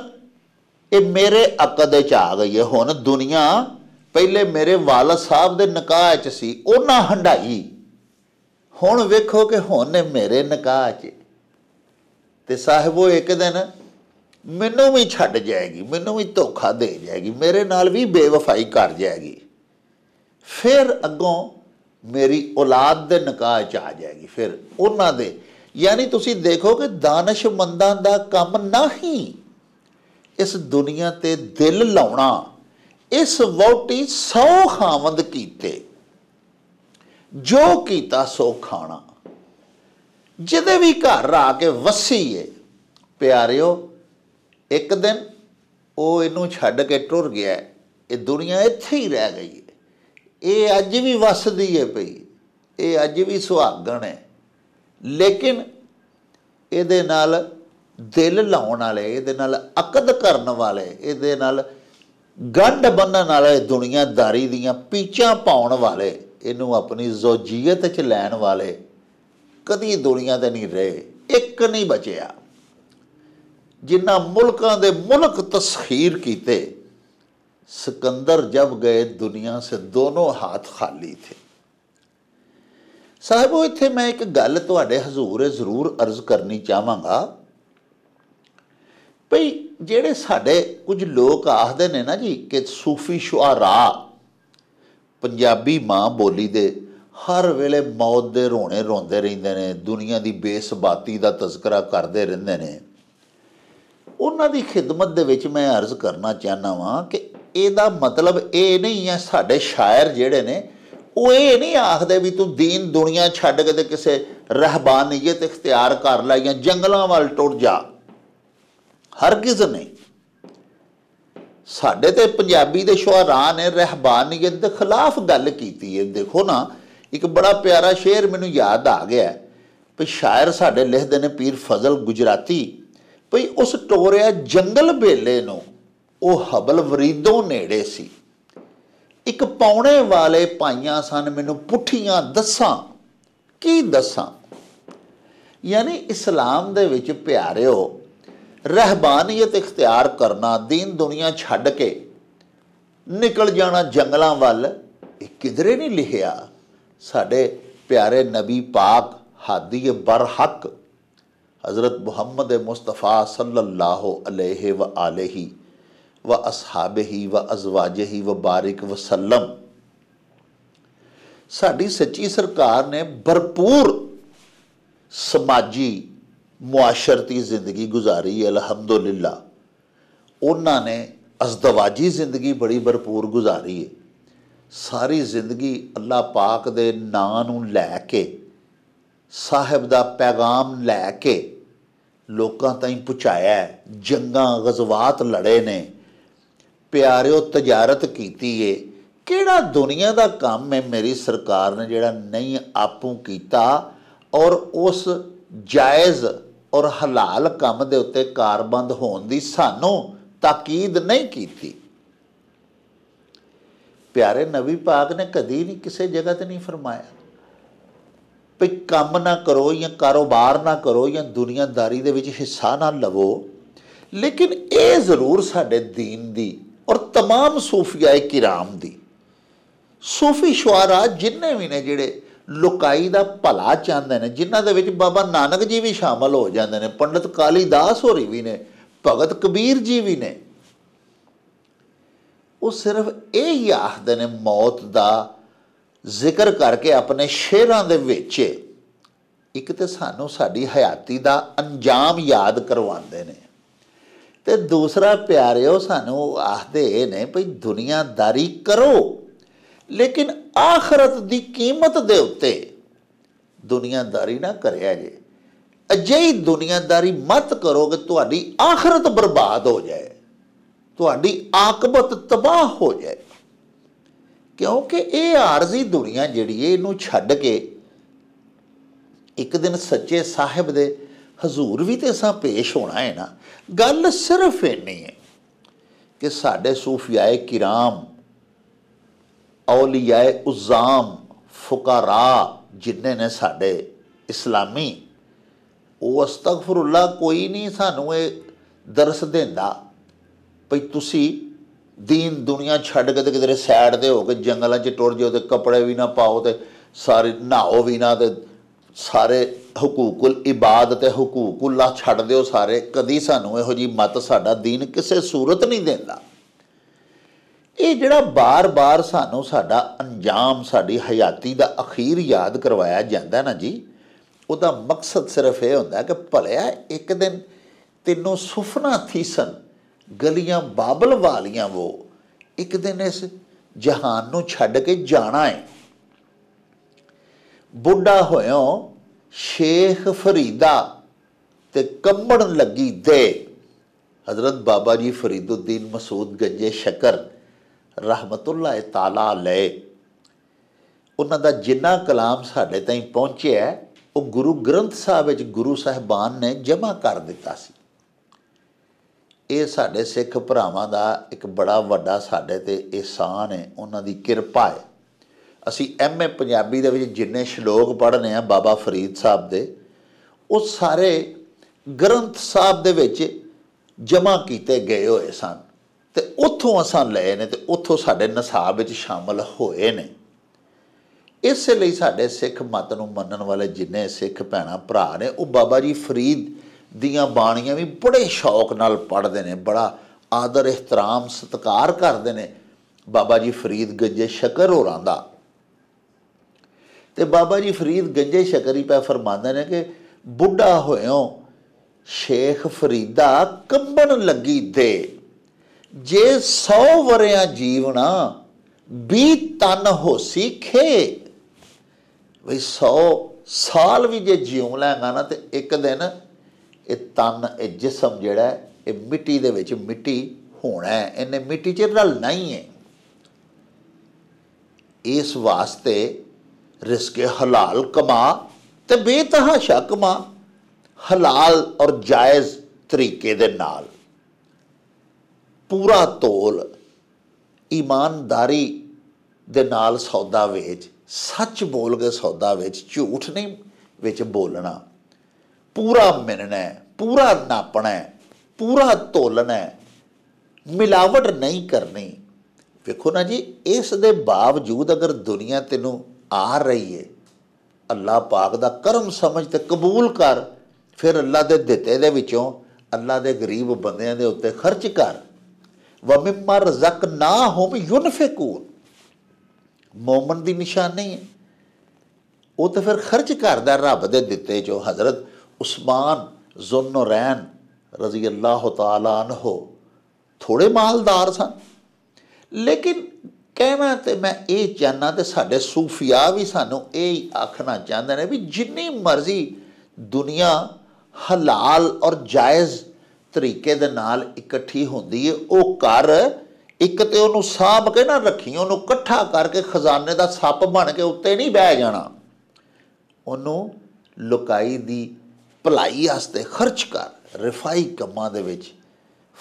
ਇਹ ਮੇਰੇ ਅਕਦ ਵਿੱਚ ਆ ਗਈ ਹੈ ਹੁਣ ਦੁਨੀਆ ਪਹਿਲੇ ਮੇਰੇ ਵਾਲਦ ਸਾਹਿਬ ਦੇ ਨਿਕਾਹ 'ਚ ਸੀ ਉਹਨਾਂ ਹੰਡਾਈ ਹੁਣ ਵੇਖੋ ਕਿ ਹੁਣ ਨੇ ਮੇਰੇ ਨਿਕਾਹ 'ਚ ਤੇ ਸਾਹਿਬੋ ਇੱਕ ਦਿਨ ਮੈਨੂੰ ਵੀ ਛੱਡ ਜਾਏਗੀ ਮੈਨੂੰ ਵੀ ਧੋਖਾ ਦੇ ਜਾਏਗੀ ਮੇਰੇ ਨਾਲ ਵੀ ਬੇਵਫਾਈ ਕਰ ਜਾਏਗੀ ਫਿਰ ਅੱਗੋਂ ਮੇਰੀ ਔਲਾਦ ਦੇ ਨਿਕਾਹ ਚ ਆ ਜਾਏਗੀ ਫਿਰ ਉਹਨਾਂ ਦੇ ਯਾਨੀ ਤੁਸੀਂ ਦੇਖੋ ਕਿ ਦਾਨਸ਼ਮੰਦਾਂ ਦਾ ਕੰਮ ਨਹੀਂ ਇਸ ਦੁਨੀਆ ਤੇ ਦਿਲ ਲਾਉਣਾ ਇਸ ਵੋਟੀ ਸੌ ਖਾਵੰਦ ਕੀਤੇ ਜੋ ਕੀਤਾ ਸੋ ਖਾਣਾ ਜਿਹਦੇ ਵੀ ਘਰ ਆ ਕੇ ਵਸੀ ਏ ਪਿਆਰਿਓ ਇੱਕ ਦਿਨ ਉਹ ਇਹਨੂੰ ਛੱਡ ਕੇ ਟੁਰ ਗਿਆ ਇਹ ਦੁਨੀਆ ਇੱਥੇ ਹੀ ਰਹਿ ਗਈ ਹੈ ਇਹ ਅੱਜ ਵੀ ਵਸਦੀ ਹੈ ਭਈ ਇਹ ਅੱਜ ਵੀ ਸੁਹਾਗਣ ਹੈ ਲੇਕਿਨ ਇਹਦੇ ਨਾਲ ਦਿਲ ਲਾਉਣ ਵਾਲੇ ਇਹਦੇ ਨਾਲ ਅਕਦ ਕਰਨ ਵਾਲੇ ਇਹਦੇ ਨਾਲ ਗੰਢ ਬੰਨਣ ਵਾਲੇ ਦੁਨੀਆਦਾਰੀ ਦੀਆਂ ਪੀਚਾਂ ਪਾਉਣ ਵਾਲੇ ਇਹਨੂੰ ਆਪਣੀ ਜ਼ੋਜੀਅਤ 'ਚ ਲੈਣ ਵਾਲੇ ਕਦੀ ਦੁਨੀਆ ਤੇ ਨਹੀਂ ਰਹੇ ਇੱਕ ਨਹੀਂ ਬਚਿਆ ਜਿਨ੍ਹਾਂ ਮੁਲਕਾਂ ਦੇ ਮੁਲਕ ਤਸਖੀਰ ਕੀਤੇ ਸਿਕੰਦਰ ਜਬ ਗਏ ਦੁਨੀਆ ਸੇ ਦੋਨੋਂ ਹੱਥ ਖਾਲੀ ਥੇ ਸਾਹਿਬੋ ਇੱਥੇ ਮੈਂ ਇੱਕ ਗੱਲ ਤੁਹਾਡੇ ਹਜ਼ੂਰ ਜ਼ਰੂਰ ਅਰਜ਼ ਕਰਨੀ ਚਾਹਾਂਗਾ ਭਈ ਜਿਹੜੇ ਸਾਡੇ ਕੁਝ ਲੋਕ ਆਖਦੇ ਨੇ ਨਾ ਜੀ ਕਿ ਸੂਫੀ ਸ਼ੁਆਰਾ ਪੰਜਾਬੀ ਮਾਂ ਬੋਲੀ ਦੇ ਹਰ ਵੇਲੇ ਮੌਤ ਦੇ ਰੋਣੇ ਰੋਂਦੇ ਰਹਿੰਦੇ ਨੇ ਦੁਨੀਆ ਦੀ ਬੇਸਬਾਤੀ ਦਾ ਤਜ਼ਕਰਾ ਕਰਦੇ ਰਹਿੰਦੇ ਨੇ ਉਹਨਾਂ ਦੀ ਖਿਦਮਤ ਦੇ ਵਿੱਚ ਮੈਂ ਅਰਜ਼ ਕਰਨਾ ਚਾਹਨਾ ਵਾਂ ਕਿ ਇਹਦਾ ਮਤਲਬ ਇਹ ਨਹੀਂ ਹੈ ਸਾਡੇ ਸ਼ਾਇਰ ਜਿਹੜੇ ਨੇ ਉਹ ਇਹ ਨਹੀਂ ਆਖਦੇ ਵੀ ਤੂੰ ਦੀਨ ਦੁਨੀਆ ਛੱਡ ਕੇ ਤੇ ਕਿਸੇ ਰਹਿਬਾਨੀਅਤ ਇਖਤਿਆਰ ਕਰ ਲੈ ਜਾਂ ਜੰਗਲਾਂ ਵੱਲ ਟੁਰ ਜਾ ਹਰ ਕਿਸ ਨਹੀਂ ਸਾਡੇ ਤੇ ਪੰਜਾਬੀ ਦੇ ਸ਼ੁਆਰਾ ਨੇ ਰਹਿਬਾਨੀਅਤ ਦੇ ਖਿਲਾਫ ਗੱਲ ਕੀਤੀ ਹੈ ਦੇਖੋ ਨਾ ਇੱਕ ਬੜਾ ਪਿਆਰਾ ਸ਼ੇਰ ਮੈਨੂੰ ਯਾਦ ਆ ਗਿਆ ਪਈ ਸ਼ਾਇਰ ਸਾਡੇ ਲਿਖਦੇ ਨੇ ਪੀਰ ਫਜ਼ਲ ਗੁਜਰਾਤੀ ਭਈ ਉਸ ਟੋਰਿਆ ਜੰਗਲ ਬੇਲੇ ਨੂੰ ਉਹ ਹਬਲ ਵਰੀਦੋਂ ਨੇੜੇ ਸੀ ਇੱਕ ਪੌਣੇ ਵਾਲੇ ਪਾਈਆਂ ਸਨ ਮੈਨੂੰ ਪੁੱਠੀਆਂ ਦੱਸਾਂ ਕੀ ਦੱਸਾਂ ਯਾਨੀ ਇਸਲਾਮ ਦੇ ਵਿੱਚ ਪਿਆਰਿਓ ਰਹਿਬਾਨੀਅਤ ਇਖਤਿਆਰ ਕਰਨਾ دین ਦੁਨੀਆ ਛੱਡ ਕੇ ਨਿਕਲ ਜਾਣਾ ਜੰਗਲਾਂ ਵੱਲ ਇਹ ਕਿਧਰੇ ਨਹੀਂ ਲਿਖਿਆ ਸਾਡੇ ਪਿਆਰੇ ਨਬੀ ਪਾਕ ਹਾਦੀ ਬਰਹਕ हज़रत मोहम्मद मुस्तफ़ा सल्ला व आलही व असहाब ही व ਅਜ਼ਵਾਜ ਹੀ व ਬਾਰਿਕ ਵਸਲਮ ਸਾਡੀ ਸੱਚੀ ਸਰਕਾਰ ਨੇ ਭਰਪੂਰ ਸਮਾਜੀ ਮੁਆਸ਼ਰਤੀ ਜ਼ਿੰਦਗੀ ਗੁਜ਼ਾਰੀ ਅਲਹਮਦੁਲਿਲਾ ਉਹਨਾਂ ਨੇ ਅਜ਼ਦਵਾਜੀ ਜ਼ਿੰਦਗੀ ਬੜੀ ਭਰਪੂਰ ਗੁਜ਼ਾਰੀ ਹੈ ਸਾਰੀ ਜ਼ਿੰਦਗੀ ਅੱਲਾਹ ਪਾਕ ਦੇ ਨਾਂ ਨੂੰ ਲੈ ਕੇ ਸਾਹਿਬ ਦਾ ਪੈਗਾਮ ਲੈ ਕੇ ਲੋਕਾਂ ਤਾਈਂ ਪਹੁੰਚਾਇਆ ਜੰਗਾਂ ਗਜ਼ਵਾਤ ਲੜੇ ਨੇ ਪਿਆਰਿਓ ਤਜਾਰਤ ਕੀਤੀ ਏ ਕਿਹੜਾ ਦੁਨੀਆ ਦਾ ਕੰਮ ਹੈ ਮੇਰੀ ਸਰਕਾਰ ਨੇ ਜਿਹੜਾ ਨਹੀਂ ਆਪੂ ਕੀਤਾ ਔਰ ਉਸ ਜਾਇਜ਼ ਔਰ ਹਲਾਲ ਕੰਮ ਦੇ ਉੱਤੇ ਕਾਰਬੰਦ ਹੋਣ ਦੀ ਸਾਨੂੰ ਤਾਕੀਦ ਨਹੀਂ ਕੀਤੀ ਪਿਆਰੇ ਨਵੀ ਪਾਕ ਨੇ ਕਦੀ ਨਹੀਂ ਕਿਸੇ ਜਗ੍ਹਾ ਤੇ ਨਹੀਂ ਫਰਮਾਇਆ ਵੀ ਕੰਮ ਨਾ ਕਰੋ ਜਾਂ ਕਾਰੋਬਾਰ ਨਾ ਕਰੋ ਜਾਂ ਦੁਨੀਆਦਾਰੀ ਦੇ ਵਿੱਚ ਹਿੱਸਾ ਨਾ ਲਵੋ ਲੇਕਿਨ ਇਹ ਜ਼ਰੂਰ ਸਾਡੇ دین ਦੀ ਔਰ तमाम ਸੂਫੀਆ ਕਿਰਾਮ ਦੀ ਸੂਫੀ ਸ਼ੁਆਰਾ ਜਿੰਨੇ ਵੀ ਨੇ ਜਿਹੜੇ ਲੋਕਾਈ ਦਾ ਭਲਾ ਚਾਹੁੰਦੇ ਨੇ ਜਿਨ੍ਹਾਂ ਦੇ ਵਿੱਚ ਬਾਬਾ ਨਾਨਕ ਜੀ ਵੀ ਸ਼ਾਮਲ ਹੋ ਜਾਂਦੇ ਨੇ ਪੰਡਿਤ ਕਾਲੀਦਾਸ ਹੋਰੀ ਵੀ ਨੇ ਭਗਤ ਕਬੀਰ ਜੀ ਵੀ ਨੇ ਉਹ ਸਿਰਫ ਇਹ ਹੀ ਆਖਦੇ ਨੇ ਮੌਤ ਦਾ ਜ਼ਿਕਰ ਕਰਕੇ ਆਪਣੇ ਸ਼ੇਰਾਂ ਦੇ ਵਿੱਚ ਇੱਕ ਤੇ ਸਾਨੂੰ ਸਾਡੀ ਹਯਾਤੀ ਦਾ ਅੰਜਾਮ ਯਾਦ ਕਰਵਾਉਂਦੇ ਨੇ ਤੇ ਦੂਸਰਾ ਪਿਆਰਿਓ ਸਾਨੂੰ ਆਖਦੇ ਨੇ ਭਈ ਦੁਨੀਆਦਾਰੀ ਕਰੋ ਲੇਕਿਨ ਆਖਰਤ ਦੀ ਕੀਮਤ ਦੇ ਉੱਤੇ ਦੁਨੀਆਦਾਰੀ ਨਾ ਕਰਿਆ ਜੇ ਅਜਿਹੀ ਦੁਨੀਆਦਾਰੀ ਮਤ ਕਰੋ ਕਿ ਤੁਹਾਡੀ ਆਖਰਤ ਬਰਬਾਦ ਹੋ ਜਾਏ ਤੁਹਾਡੀ ਆਕਬਤ ਤਬਾਹ ਹੋ ਜਾਏ ਕਿਉਂਕਿ ਇਹ ਆਰਜ਼ੀ ਦੁਨੀਆ ਜਿਹੜੀ ਏ ਇਹਨੂੰ ਛੱਡ ਕੇ ਇੱਕ ਦਿਨ ਸੱਚੇ ਸਾਹਿਬ ਦੇ ਹਜ਼ੂਰ ਵੀ ਤੇ ਅਸਾਂ ਪੇਸ਼ ਹੋਣਾ ਹੈ ਨਾ ਗੱਲ ਸਿਰਫ ਇੰਨੀ ਹੈ ਕਿ ਸਾਡੇ ਸੂਫੀਆਏ ਕਿਰਾਮ ਔਲੀਆਏ ਉਜ਼ਾਮ ਫੁਕਾਰਾ ਜਿੰਨੇ ਨੇ ਸਾਡੇ ਇਸਲਾਮੀ ਉਹ ਅਸਤਗਫਰullah ਕੋਈ ਨਹੀਂ ਸਾਨੂੰ ਇਹ ਦਰਸ ਦਿੰਦਾ ਭਈ ਤੁਸੀਂ ਦੀਨ ਦੁਨੀਆ ਛੱਡ ਕੇ ਤੇ ਕਿਧਰੇ ਸਾਈਡ ਤੇ ਹੋ ਕੇ ਜੰਗਲਾਂ 'ਚ ਟੁਰ ਜਾਓ ਤੇ ਕੱਪੜੇ ਵੀ ਨਾ ਪਾਓ ਤੇ ਸਾਰੇ ਨਾਓ ਵੀ ਨਾ ਤੇ ਸਾਰੇ ਹਕੂਕੁਲ ਇਬਾਦਤ ਤੇ ਹਕੂਕੁਲਾ ਛੱਡ ਦਿਓ ਸਾਰੇ ਕਦੀ ਸਾਨੂੰ ਇਹੋ ਜੀ ਮਤ ਸਾਡਾ ਦੀਨ ਕਿਸੇ ਸੂਰਤ ਨਹੀਂ ਦਿੰਦਾ ਇਹ ਜਿਹੜਾ ਬਾਰ-ਬਾਰ ਸਾਨੂੰ ਸਾਡਾ ਅੰਜਾਮ ਸਾਡੀ ਹਯਾਤੀ ਦਾ ਅਖੀਰ ਯਾਦ ਕਰਵਾਇਆ ਜਾਂਦਾ ਨਾ ਜੀ ਉਹਦਾ ਮਕਸਦ ਸਿਰਫ ਇਹ ਹੁੰਦਾ ਕਿ ਭਲਿਆ ਇੱਕ ਦਿਨ ਤੈਨੂੰ ਸੁਫਨਾ ਥੀਸਨ ਗਲੀਆਂ ਬਾਬਲ ਵਾਲੀਆਂ ਉਹ ਇੱਕ ਦਿਨ ਇਸ ਜਹਾਨ ਨੂੰ ਛੱਡ ਕੇ ਜਾਣਾ ਹੈ ਬੁੱਢਾ ਹੋਇਓ ਸ਼ੇਖ ਫਰੀਦਾ ਤੇ ਕੰਬਣ ਲੱਗੀ ਦੇ حضرت ਬਾਬਾ ਜੀ ਫਰੀਦਉਦੀਨ ਮਸੂਦ ਗੰਜੇ ਸ਼ਕਰ ਰਹਿਮਤੁਲਾਹ ਤਾਲਾ ਲੈ ਉਹਨਾਂ ਦਾ ਜਿੰਨਾ ਕਲਾਮ ਸਾਡੇ ਤਾਈਂ ਪਹੁੰਚਿਆ ਉਹ ਗੁਰੂ ਗ੍ਰੰਥ ਸਾਹਿਬ ਵਿੱਚ ਗੁਰੂ ਸਾਹਿਬਾਨ ਨੇ ਜਮ੍ਹਾਂ ਕਰ ਦਿੱਤਾ ਸੀ ਇਹ ਸਾਡੇ ਸਿੱਖ ਭਰਾਵਾਂ ਦਾ ਇੱਕ ਬੜਾ ਵੱਡਾ ਸਾਡੇ ਤੇ ਇਹਸਾਨ ਹੈ ਉਹਨਾਂ ਦੀ ਕਿਰਪਾ ਹੈ ਅਸੀਂ ਐਮਏ ਪੰਜਾਬੀ ਦੇ ਵਿੱਚ ਜਿੰਨੇ ਸ਼ਲੋਕ ਪੜ੍ਹਨੇ ਆ ਬਾਬਾ ਫਰੀਦ ਸਾਹਿਬ ਦੇ ਉਹ ਸਾਰੇ ਗ੍ਰੰਥ ਸਾਹਿਬ ਦੇ ਵਿੱਚ ਜਮ੍ਹਾਂ ਕੀਤੇ ਗਏ ਹੋਏ ਸਨ ਤੇ ਉੱਥੋਂ ਅਸਾਂ ਲਏ ਨੇ ਤੇ ਉੱਥੋਂ ਸਾਡੇ ਨਸਾਬ ਵਿੱਚ ਸ਼ਾਮਲ ਹੋਏ ਨੇ ਇਸੇ ਲਈ ਸਾਡੇ ਸਿੱਖ ਮਤ ਨੂੰ ਮੰਨਣ ਵਾਲੇ ਜਿੰਨੇ ਸਿੱਖ ਭੈਣਾ ਭਰਾ ਨੇ ਉਹ ਬਾਬਾ ਜੀ ਫਰੀਦ ਦੀਆਂ ਬਾਣੀਆਂ ਵੀ ਬੜੇ ਸ਼ੌਕ ਨਾਲ ਪੜ੍ਹਦੇ ਨੇ ਬੜਾ ਆਦਰ ਇhtਰਾਮ ਸਤਕਾਰ ਕਰਦੇ ਨੇ ਬਾਬਾ ਜੀ ਫਰੀਦ ਗੰਜੇ ਸ਼ਕਰ ਹੋਰਾਂ ਦਾ ਤੇ ਬਾਬਾ ਜੀ ਫਰੀਦ ਗੰਜੇ ਸ਼ਕਰੀ ਪੈ ਫਰਮਾਉਂਦੇ ਨੇ ਕਿ ਬੁੱਢਾ ਹੋਇਓ ਸ਼ੇਖ ਫਰੀਦਾ ਕੰਬਣ ਲੱਗੀ ਦੇ ਜੇ 100 ਵਰਿਆਂ ਜੀਵਣਾ 20 ਤਨ ਹੋ ਸਿੱਖੇ ਵੀ 100 ਸਾਲ ਵੀ ਜੇ ਜਿਉ ਲੈਗਾ ਨਾ ਤੇ ਇੱਕ ਦਿਨ ਇਹ ਤਨ ਇਹ ਜਿਸਮ ਜਿਹੜਾ ਇਹ ਮਿੱਟੀ ਦੇ ਵਿੱਚ ਮਿੱਟੀ ਹੋਣਾ ਹੈ ਇਹਨੇ ਮਿੱਟੀ 'ਚ ਰਲ ਨਹੀਂ ਹੈ ਇਸ ਵਾਸਤੇ ਰਿਸਕੇ ਹਲਾਲ ਕਮਾ ਤੇ ਬੇਤਹਾਸ਼ਾ ਕਮਾ ਹਲਾਲ ਔਰ ਜਾਇਜ਼ ਤਰੀਕੇ ਦੇ ਨਾਲ ਪੂਰਾ ਤੋਲ ਇਮਾਨਦਾਰੀ ਦੇ ਨਾਲ ਸੌਦਾ ਵੇਚ ਸੱਚ ਬੋਲ ਕੇ ਸੌਦਾ ਵਿੱਚ ਝੂਠ ਨਹੀਂ ਵਿੱਚ ਬੋਲਣਾ ਪੂਰਾ ਮਿਲਣਾ ਪੂਰਾ ਨਾਪਣਾ ਪੂਰਾ ਤੋਲਣਾ ਮਿਲਾਵਟ ਨਹੀਂ ਕਰਨੀ ਵੇਖੋ ਨਾ ਜੀ ਇਸ ਦੇ ਬਾਵਜੂਦ ਅਗਰ ਦੁਨੀਆ ਤੈਨੂੰ ਆ ਰਹੀ ਏ ਅੱਲਾਹ ਪਾਕ ਦਾ ਕਰਮ ਸਮਝ ਤੇ ਕਬੂਲ ਕਰ ਫਿਰ ਅੱਲਾਹ ਦੇ ਦਿੱਤੇ ਦੇ ਵਿੱਚੋਂ ਅੱਲਾਹ ਦੇ ਗਰੀਬ ਬੰਦਿਆਂ ਦੇ ਉੱਤੇ ਖਰਚ ਕਰ ਮਰ ਰਜ਼ਕ ਨਾ ਹੋਮ ਯੁਨਫਿਕੂਨ ਮੂਮਨ ਦੀ ਨਿਸ਼ਾਨੀ ਹੈ ਉਹ ਤਾਂ ਫਿਰ ਖਰਚ ਕਰਦਾ ਰੱਬ ਦੇ ਦਿੱਤੇ ਜੋ ਹਜ਼ਰਤ ਉਸਮਾਨ ਜ਼ੁਨਨਰੈਨ ਰਜ਼ੀ ਅੱਲਾਹੁ ਤਾਲਾ ਅਨਹੋ ਥੋੜੇ ਮਾਲਦਾਰ ਸਨ ਲੇਕਿਨ ਕਹਿਣਾ ਤੇ ਮੈਂ ਇਹ ਜਾਨਣਾ ਤੇ ਸਾਡੇ ਸੂਫੀਆ ਵੀ ਸਾਨੂੰ ਇਹ ਹੀ ਆਖਣਾ ਚਾਹੁੰਦੇ ਨੇ ਵੀ ਜਿੰਨੀ ਮਰਜ਼ੀ ਦੁਨੀਆ ਹਲਾਲ ਔਰ ਜਾਇਜ਼ ਤਰੀਕੇ ਦੇ ਨਾਲ ਇਕੱਠੀ ਹੁੰਦੀ ਏ ਉਹ ਕਰ ਇੱਕ ਤੇ ਉਹਨੂੰ ਸਾਬ ਕੇ ਨਾ ਰੱਖੀ ਉਹਨੂੰ ਇਕੱਠਾ ਕਰਕੇ ਖਜ਼ਾਨੇ ਦਾ ਸੱਪ ਬਣ ਕੇ ਉੱਤੇ ਨਹੀਂ ਬਹਿ ਜਾਣਾ ਉਹਨੂੰ ਲੁਕਾਈ ਦੀ ਭਲਾਈ ਵਾਸਤੇ ਖਰਚ ਕਰ ਰਿਫਾਈ ਕੰਮਾਂ ਦੇ ਵਿੱਚ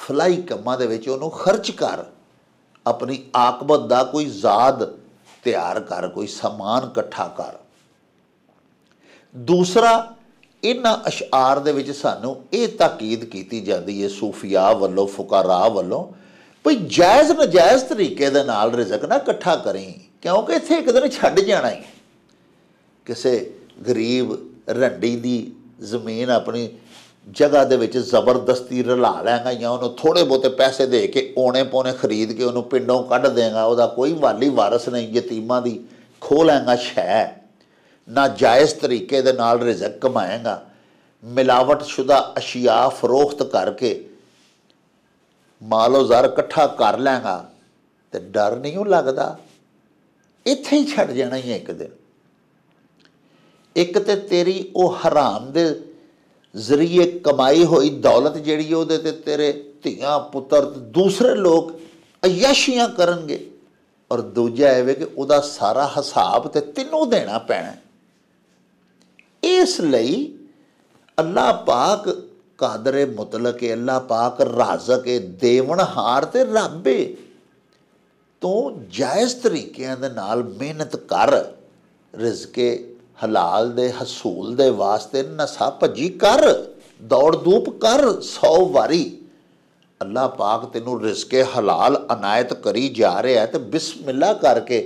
ਫਲਾਈ ਕੰਮਾਂ ਦੇ ਵਿੱਚ ਉਹਨੂੰ ਖਰਚ ਕਰ ਆਪਣੀ ਆਕਬਤ ਦਾ ਕੋਈ ਜ਼ਾਦ ਤਿਆਰ ਕਰ ਕੋਈ ਸਮਾਨ ਇਕੱਠਾ ਕਰ ਦੂਸਰਾ ਇਹਨਾਂ ਅਸ਼ਾਰ ਦੇ ਵਿੱਚ ਸਾਨੂੰ ਇਹ ਤਾਕੀਦ ਕੀਤੀ ਜਾਂਦੀ ਹੈ ਸੂਫੀਆ ਵੱਲੋਂ ਫੁਕਰਾ ਵੱਲੋਂ ਭਈ ਜਾਇਜ਼ ਨਜਾਇਜ਼ ਤਰੀਕੇ ਦੇ ਨਾਲ ਰਿਜ਼ਕ ਨਾ ਇਕੱਠਾ ਕਰੀ ਕਿਉਂਕਿ ਇੱਥੇ ਇੱਕ ਦਿਨ ਛੱਡ ਜਾਣਾ ਹੈ ਕਿਸੇ ਗਰੀਬ ਰੰਡੀ ਦੀ ਜ਼ਮੀਨ ਆਪਣੀ ਜਗ੍ਹਾ ਦੇ ਵਿੱਚ ਜ਼ਬਰਦਸਤੀ ਰਲਾ ਲੈਗਾ ਜਾਂ ਉਹਨੂੰ ਥੋੜੇ ਬੋਤੇ ਪੈਸੇ ਦੇ ਕੇ ਓਣੇ ਪੋਣੇ ਖਰੀਦ ਕੇ ਉਹਨੂੰ ਪਿੰਡੋਂ ਕੱਢ ਦੇਗਾ ਉਹਦਾ ਕੋਈ ਵਾਲੀ ਵਾਰਸ ਨਹੀਂ ਯਤੀਮਾਂ ਦੀ ਖੋ ਲੈਗਾ ਸ਼ੈ ਨਾ ਜਾਇਜ਼ ਤਰੀਕੇ ਦੇ ਨਾਲ ਰਿਜ਼ਕ ਕਮਾਏਗਾ ਮਿਲਾਵਟ ਸ਼ੁਦਾ ਅਸ਼ਿਆ ਫਰੋਖਤ ਕਰਕੇ ਮਾਲੋ ਜ਼ਰ ਇਕੱਠਾ ਕਰ ਲੈਗਾ ਤੇ ਡਰ ਨਹੀਂ ਉਹ ਲੱਗਦਾ ਇੱਥੇ ਹੀ ਛੱਡ ਜਾਣਾ ਹੀ ਇੱਕ ਦਿਨ ਇੱਕ ਤੇ ਤੇਰੀ ਉਹ ਹਰਾਮ ਦੇ ਜ਼ਰੀਏ ਕਮਾਈ ਹੋਈ ਦੌਲਤ ਜਿਹੜੀ ਉਹਦੇ ਤੇ ਤੇਰੇ ਧੀਆਂ ਪੁੱਤਰ ਤੇ ਦੂਸਰੇ ਲੋਕ ਅਯਾਸ਼ੀਆਂ ਕਰਨਗੇ ਔਰ ਦੂਜਾ ਇਹ ਵੇ ਕਿ ਉਹਦਾ ਸਾਰਾ ਹਿਸਾਬ ਤੇ ਤੈਨੂੰ ਦੇਣਾ ਪੈਣਾ ਇਸ ਲਈ ਅੱਲਾਹ ਪਾਕ ਕਾਦਰ ਮੁਤਲਕ ਹੈ ਅੱਲਾਹ ਪਾਕ ਰਾਜ਼ਕ ਹੈ ਹਾਰ ਤੇ ਰੱਬ ਹੈ ਤੋਂ ਜਾਇਜ਼ ਤਰੀਕਿਆਂ ਦੇ ਨਾਲ ਮਿਹਨਤ ਕਰ ਰਿਜ਼ਕੇ ਹਲਾਲ ਦੇ ਹਸੂਲ ਦੇ ਵਾਸਤੇ ਨਸਾ ਭੱਜੀ ਕਰ ਦੌੜ ਧੂਪ ਕਰ 100 ਵਾਰੀ ਅੱਲਾ ਪਾਕ ਤੈਨੂੰ ਰਿਜ਼ਕੇ ਹਲਾਲ ਅਨਾਇਤ ਕਰੀ ਜਾ ਰਿਹਾ ਤੇ ਬਿਸਮਿਲ੍ਲਾ ਕਰਕੇ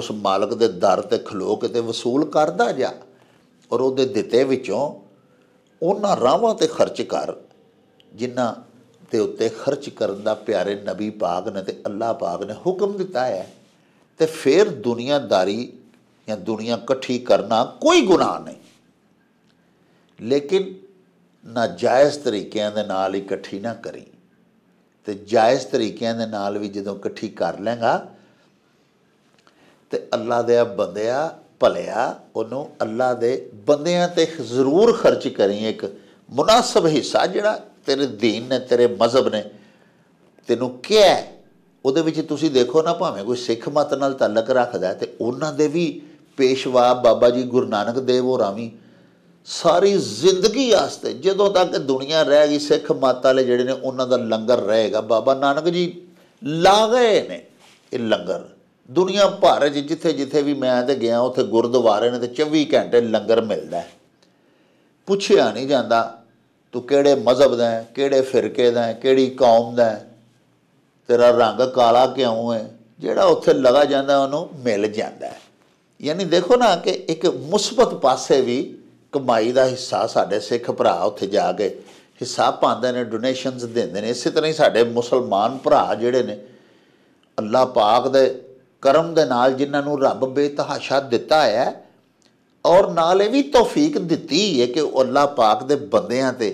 ਉਸ ਮਾਲਕ ਦੇ ਦਰ ਤੇ ਖਲੋ ਕੇ ਤੇ ਵਸੂਲ ਕਰਦਾ ਜਾ ਔਰ ਉਹਦੇ ਦਿੱਤੇ ਵਿੱਚੋਂ ਉਹਨਾਂ ਰਾਵਾਂ ਤੇ ਖਰਚ ਕਰ ਜਿਨ੍ਹਾਂ ਤੇ ਉੱਤੇ ਖਰਚ ਕਰਨ ਦਾ ਪਿਆਰੇ ਨਬੀ ਪਾਕ ਨੇ ਤੇ ਅੱਲਾ ਪਾਕ ਨੇ ਹੁਕਮ ਦਿੱਤਾ ਹੈ ਤੇ ਫਿਰ ਦੁਨੀਆਦਾਰੀ ਜਾਂ ਦੁਨੀਆ ਇਕੱਠੀ ਕਰਨਾ ਕੋਈ ਗੁਨਾਹ ਨਹੀਂ ਲੇਕਿਨ ਨਾਜਾਇਜ਼ ਤਰੀਕਿਆਂ ਦੇ ਨਾਲ ਇਕੱਠੀ ਨਾ ਕਰੀ ਤੇ ਜਾਇਜ਼ ਤਰੀਕਿਆਂ ਦੇ ਨਾਲ ਵੀ ਜਦੋਂ ਇਕੱਠੀ ਕਰ ਲੇਗਾ ਤੇ ਅੱਲਾ ਦੇ ਬੰਦਿਆ ਭਲਿਆ ਉਹਨੂੰ ਅੱਲਾ ਦੇ ਬੰਦਿਆਂ ਤੇ ਜ਼ਰੂਰ ਖਰਚ ਕਰੀ ਇੱਕ ਮੁਨਾਸਬ ਹਿੱਸਾ ਜਿਹੜਾ ਤੇਰੇ ਦੀਨ ਨੇ ਤੇਰੇ ਮਜ਼ਹਬ ਨੇ ਤੈਨੂੰ ਕਿਹਾ ਉਹਦੇ ਵਿੱਚ ਤੁਸੀਂ ਦੇਖੋ ਨਾ ਭਾਵੇਂ ਕੋਈ ਸਿੱਖ ਮਤ ਨਾਲ ਤਾਲਕ ਰੱਖਦਾ ਤੇ ਉਹਨਾਂ ਦੇ ਵੀ ਪੇਸ਼ਵਾ ਬਾਬਾ ਜੀ ਗੁਰੂ ਨਾਨਕ ਦੇਵ ਹੋ ਰਾਵੀ ਸਾਰੀ ਜ਼ਿੰਦਗੀ ਆਸਤੇ ਜਦੋਂ ਤੱਕ ਦੁਨੀਆ ਰਹਿ ਗਈ ਸਿੱਖ ਮਾਤਾ ਵਾਲੇ ਜਿਹੜੇ ਨੇ ਉਹਨਾਂ ਦਾ ਲੰਗਰ ਰਹੇਗਾ ਬਾਬਾ ਨਾਨਕ ਜੀ ਲਾ ਗਏ ਨੇ ਇਹ ਲੰਗਰ ਦੁਨੀਆ ਭਰ ਜਿ ਜਿੱਥੇ ਜਿੱਥੇ ਵੀ ਮੈਂ ਤੇ ਗਿਆ ਉੱਥੇ ਗੁਰਦੁਆਰੇ ਨੇ ਤੇ 24 ਘੰਟੇ ਲੰਗਰ ਮਿਲਦਾ ਪੁੱਛਿਆ ਨਹੀਂ ਜਾਂਦਾ ਤੂੰ ਕਿਹੜੇ ਮਜ਼ਹਬ ਦਾ ਹੈ ਕਿਹੜੇ ਫਿਰਕੇ ਦਾ ਹੈ ਕਿਹੜੀ ਕੌਮ ਦਾ ਹੈ ਤੇਰਾ ਰੰਗ ਕਾਲਾ ਕਿਉਂ ਹੈ ਜਿਹੜਾ ਉੱਥੇ ਲਗਾ ਜਾਂਦਾ ਉਹਨੂੰ ਮਿਲ ਜਾਂਦਾ ਹੈ ਯਾਨੀ ਦੇਖੋ ਨਾ ਕਿ ਇੱਕ ਮੁਸਬਤ ਪਾਸੇ ਵੀ ਕਮਾਈ ਦਾ ਹਿੱਸਾ ਸਾਡੇ ਸਿੱਖ ਭਰਾ ਉੱਥੇ ਜਾ ਕੇ ਹਿੱਸਾ ਪਾਉਂਦੇ ਨੇ ਡੋਨੇਸ਼ਨਸ ਦਿੰਦੇ ਨੇ ਇਸੇ ਤਰ੍ਹਾਂ ਹੀ ਸਾਡੇ ਮੁਸਲਮਾਨ ਭਰਾ ਜਿਹੜੇ ਨੇ ਅੱਲਾਹ ਪਾਕ ਦੇ ਕਰਮ ਦੇ ਨਾਲ ਜਿਨ੍ਹਾਂ ਨੂੰ ਰੱਬ ਬੇਤਹਾਸ਼ਾ ਦਿੱਤਾ ਹੈ ਔਰ ਨਾਲ ਇਹ ਵੀ ਤੌਫੀਕ ਦਿੱਤੀ ਹੈ ਕਿ ਉਹ ਅੱਲਾਹ ਪਾਕ ਦੇ ਬੰਦਿਆਂ ਤੇ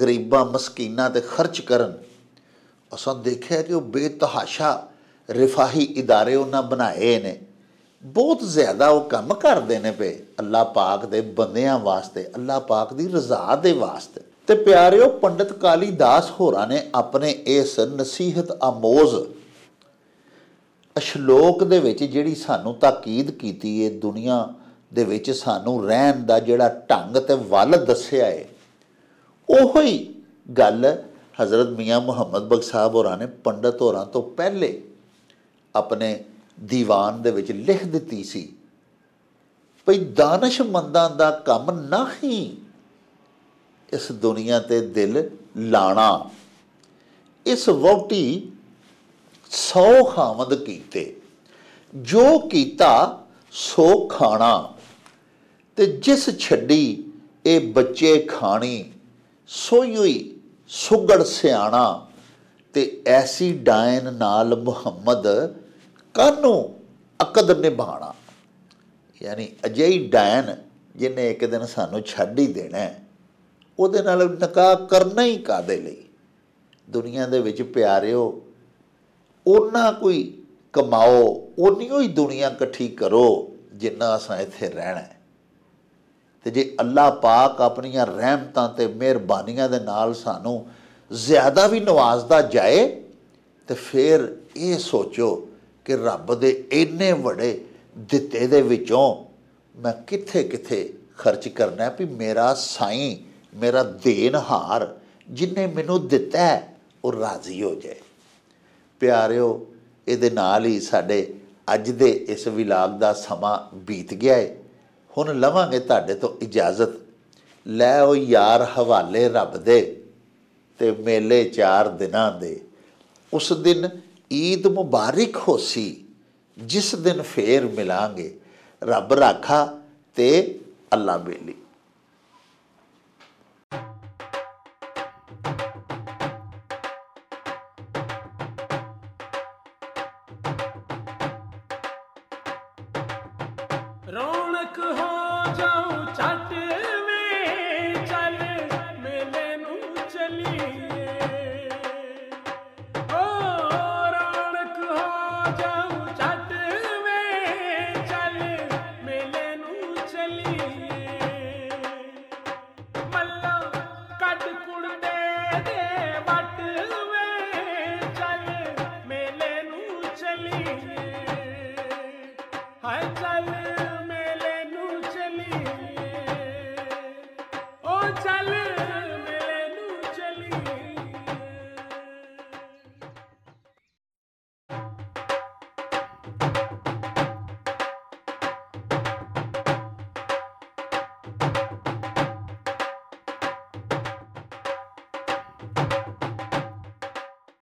ਗਰੀਬਾਂ ਮਸਕੀਨਾਂ ਤੇ ਖਰਚ ਕਰਨ ਅਸਾਂ ਦੇਖਿਆ ਕਿ ਉਹ ਬੇਤਹਾਸ਼ਾ ਰਿਫਾਹੀ ادارے ਉਹਨਾਂ ਬਣਾਏ ਨੇ ਬਹੁਤ ਜ਼ਿਆਦਾ ਉਹ ਕੰਮ ਕਰਦੇ ਨੇ ਪਏ ਅੱਲਾਹ ਪਾਕ ਦੇ ਬੰਦਿਆਂ ਵਾਸਤੇ ਅੱਲਾਹ ਪਾਕ ਦੀ ਰਜ਼ਾ ਦੇ ਵਾਸਤੇ ਤੇ ਪਿਆਰਿਓ ਪੰਡਿਤ ਕਾਲੀ ਦਾਸ ਹੋਰਾਂ ਨੇ ਆਪਣੇ ਇਸ ਨਸੀਹਤ ਅਮੋਜ਼ ਅਸ਼ਲੋਕ ਦੇ ਵਿੱਚ ਜਿਹੜੀ ਸਾਨੂੰ ਤਾਕੀਦ ਕੀਤੀ ਏ ਦੁਨੀਆ ਦੇ ਵਿੱਚ ਸਾਨੂੰ ਰਹਿਣ ਦਾ ਜਿਹੜਾ ਢੰਗ ਤੇ ਵੱਲ ਦੱਸਿਆ ਏ ਉਹੋ ਹੀ ਗੱਲ ਹਜ਼ਰਤ ਮੀਆਂ ਮੁਹੰਮਦ ਬਖਸ਼ ਸਾਹਿਬ ਹੋਰਾਂ ਨੇ ਪੰਡਤ ਹੋਰਾਂ ਤੋਂ ਪਹਿਲੇ ਆਪਣੇ ਦੀਵਾਨ ਦੇ ਵਿੱਚ ਲਿਖ ਦਿੱਤੀ ਸੀ ਭਈ ਦਾਨਸ਼ਮੰਦਾਂ ਦਾ ਕੰਮ ਨਹੀਂ ਇਸ ਦੁਨੀਆ ਤੇ ਦਿਲ ਲਾਣਾ ਇਸ ਵੋਟੀ 100 ਖਾਮਦ ਕੀਤੇ ਜੋ ਕੀਤਾ ਸੋ ਖਾਣਾ ਤੇ ਜਿਸ ਛੱਡੀ ਇਹ ਬੱਚੇ ਖਾਣੀ ਸੋਈ ਹੋਈ ਸੁਗੜ ਸਿਆਣਾ ਤੇ ਐਸੀ ਡਾਇਨ ਨਾਲ ਮੁਹੰਮਦ ਕਾਨੂੰ ਅਕਦ ਨਿਭਾਣਾ ਯਾਨੀ ਅਜਈ ਡਾਇਨ ਜਿਨੇ ਇੱਕ ਦਿਨ ਸਾਨੂੰ ਛੱਡ ਹੀ ਦੇਣਾ ਉਹਦੇ ਨਾਲ ਨਕਾਬ ਕਰਨਾ ਹੀ ਕਾਦੇ ਲਈ ਦੁਨੀਆ ਦੇ ਵਿੱਚ ਪਿਆਰਿਓ ਉਹਨਾਂ ਕੋਈ ਕਮਾਓ ਉਨੀ ਹੀ ਦੁਨੀਆ ਇਕੱਠੀ ਕਰੋ ਜਿੰਨਾ ਅਸਾਂ ਇੱਥੇ ਰਹਿਣਾ ਤੇ ਜੇ ਅੱਲਾਹ ਪਾਕ ਆਪਣੀਆਂ ਰਹਿਮਤਾਂ ਤੇ ਮਿਹਰਬਾਨੀਆਂ ਦੇ ਨਾਲ ਸਾਨੂੰ ਜ਼ਿਆਦਾ ਵੀ ਨਵਾਜ਼ਦਾ ਜਾਏ ਤੇ ਫਿਰ ਇਹ ਸੋਚੋ ਕਿ ਰੱਬ ਦੇ ਇੰਨੇ ਵੱਡੇ ਦਿੱਤੇ ਦੇ ਵਿੱਚੋਂ ਮੈਂ ਕਿੱਥੇ ਕਿੱਥੇ ਖਰਚ ਕਰਨਾ ਹੈ ਵੀ ਮੇਰਾ ਸਾਈ ਮੇਰਾ ਦੇਨਹਾਰ ਜਿਨੇ ਮੈਨੂੰ ਦਿੱਤਾ ਉਹ ਰਾਜ਼ੀ ਹੋ ਜਾਏ ਪਿਆਰਿਓ ਇਹਦੇ ਨਾਲ ਹੀ ਸਾਡੇ ਅੱਜ ਦੇ ਇਸ ਵਿਲਾਗ ਦਾ ਸਮਾਂ ਬੀਤ ਗਿਆ ਹੈ ਹੁਣ ਲਵਾਂਗੇ ਤੁਹਾਡੇ ਤੋਂ ਇਜਾਜ਼ਤ ਲੈ ਉਹ ਯਾਰ ਹਵਾਲੇ ਰੱਬ ਦੇ ਤੇ ਮੇਲੇ ਚਾਰ ਦਿਨਾਂ ਦੇ ਉਸ ਦਿਨ ईद मुबारक हो सी जिस दिन फिर मिलेंगे रब राखा ते अल्लाह बेली हो जाऊ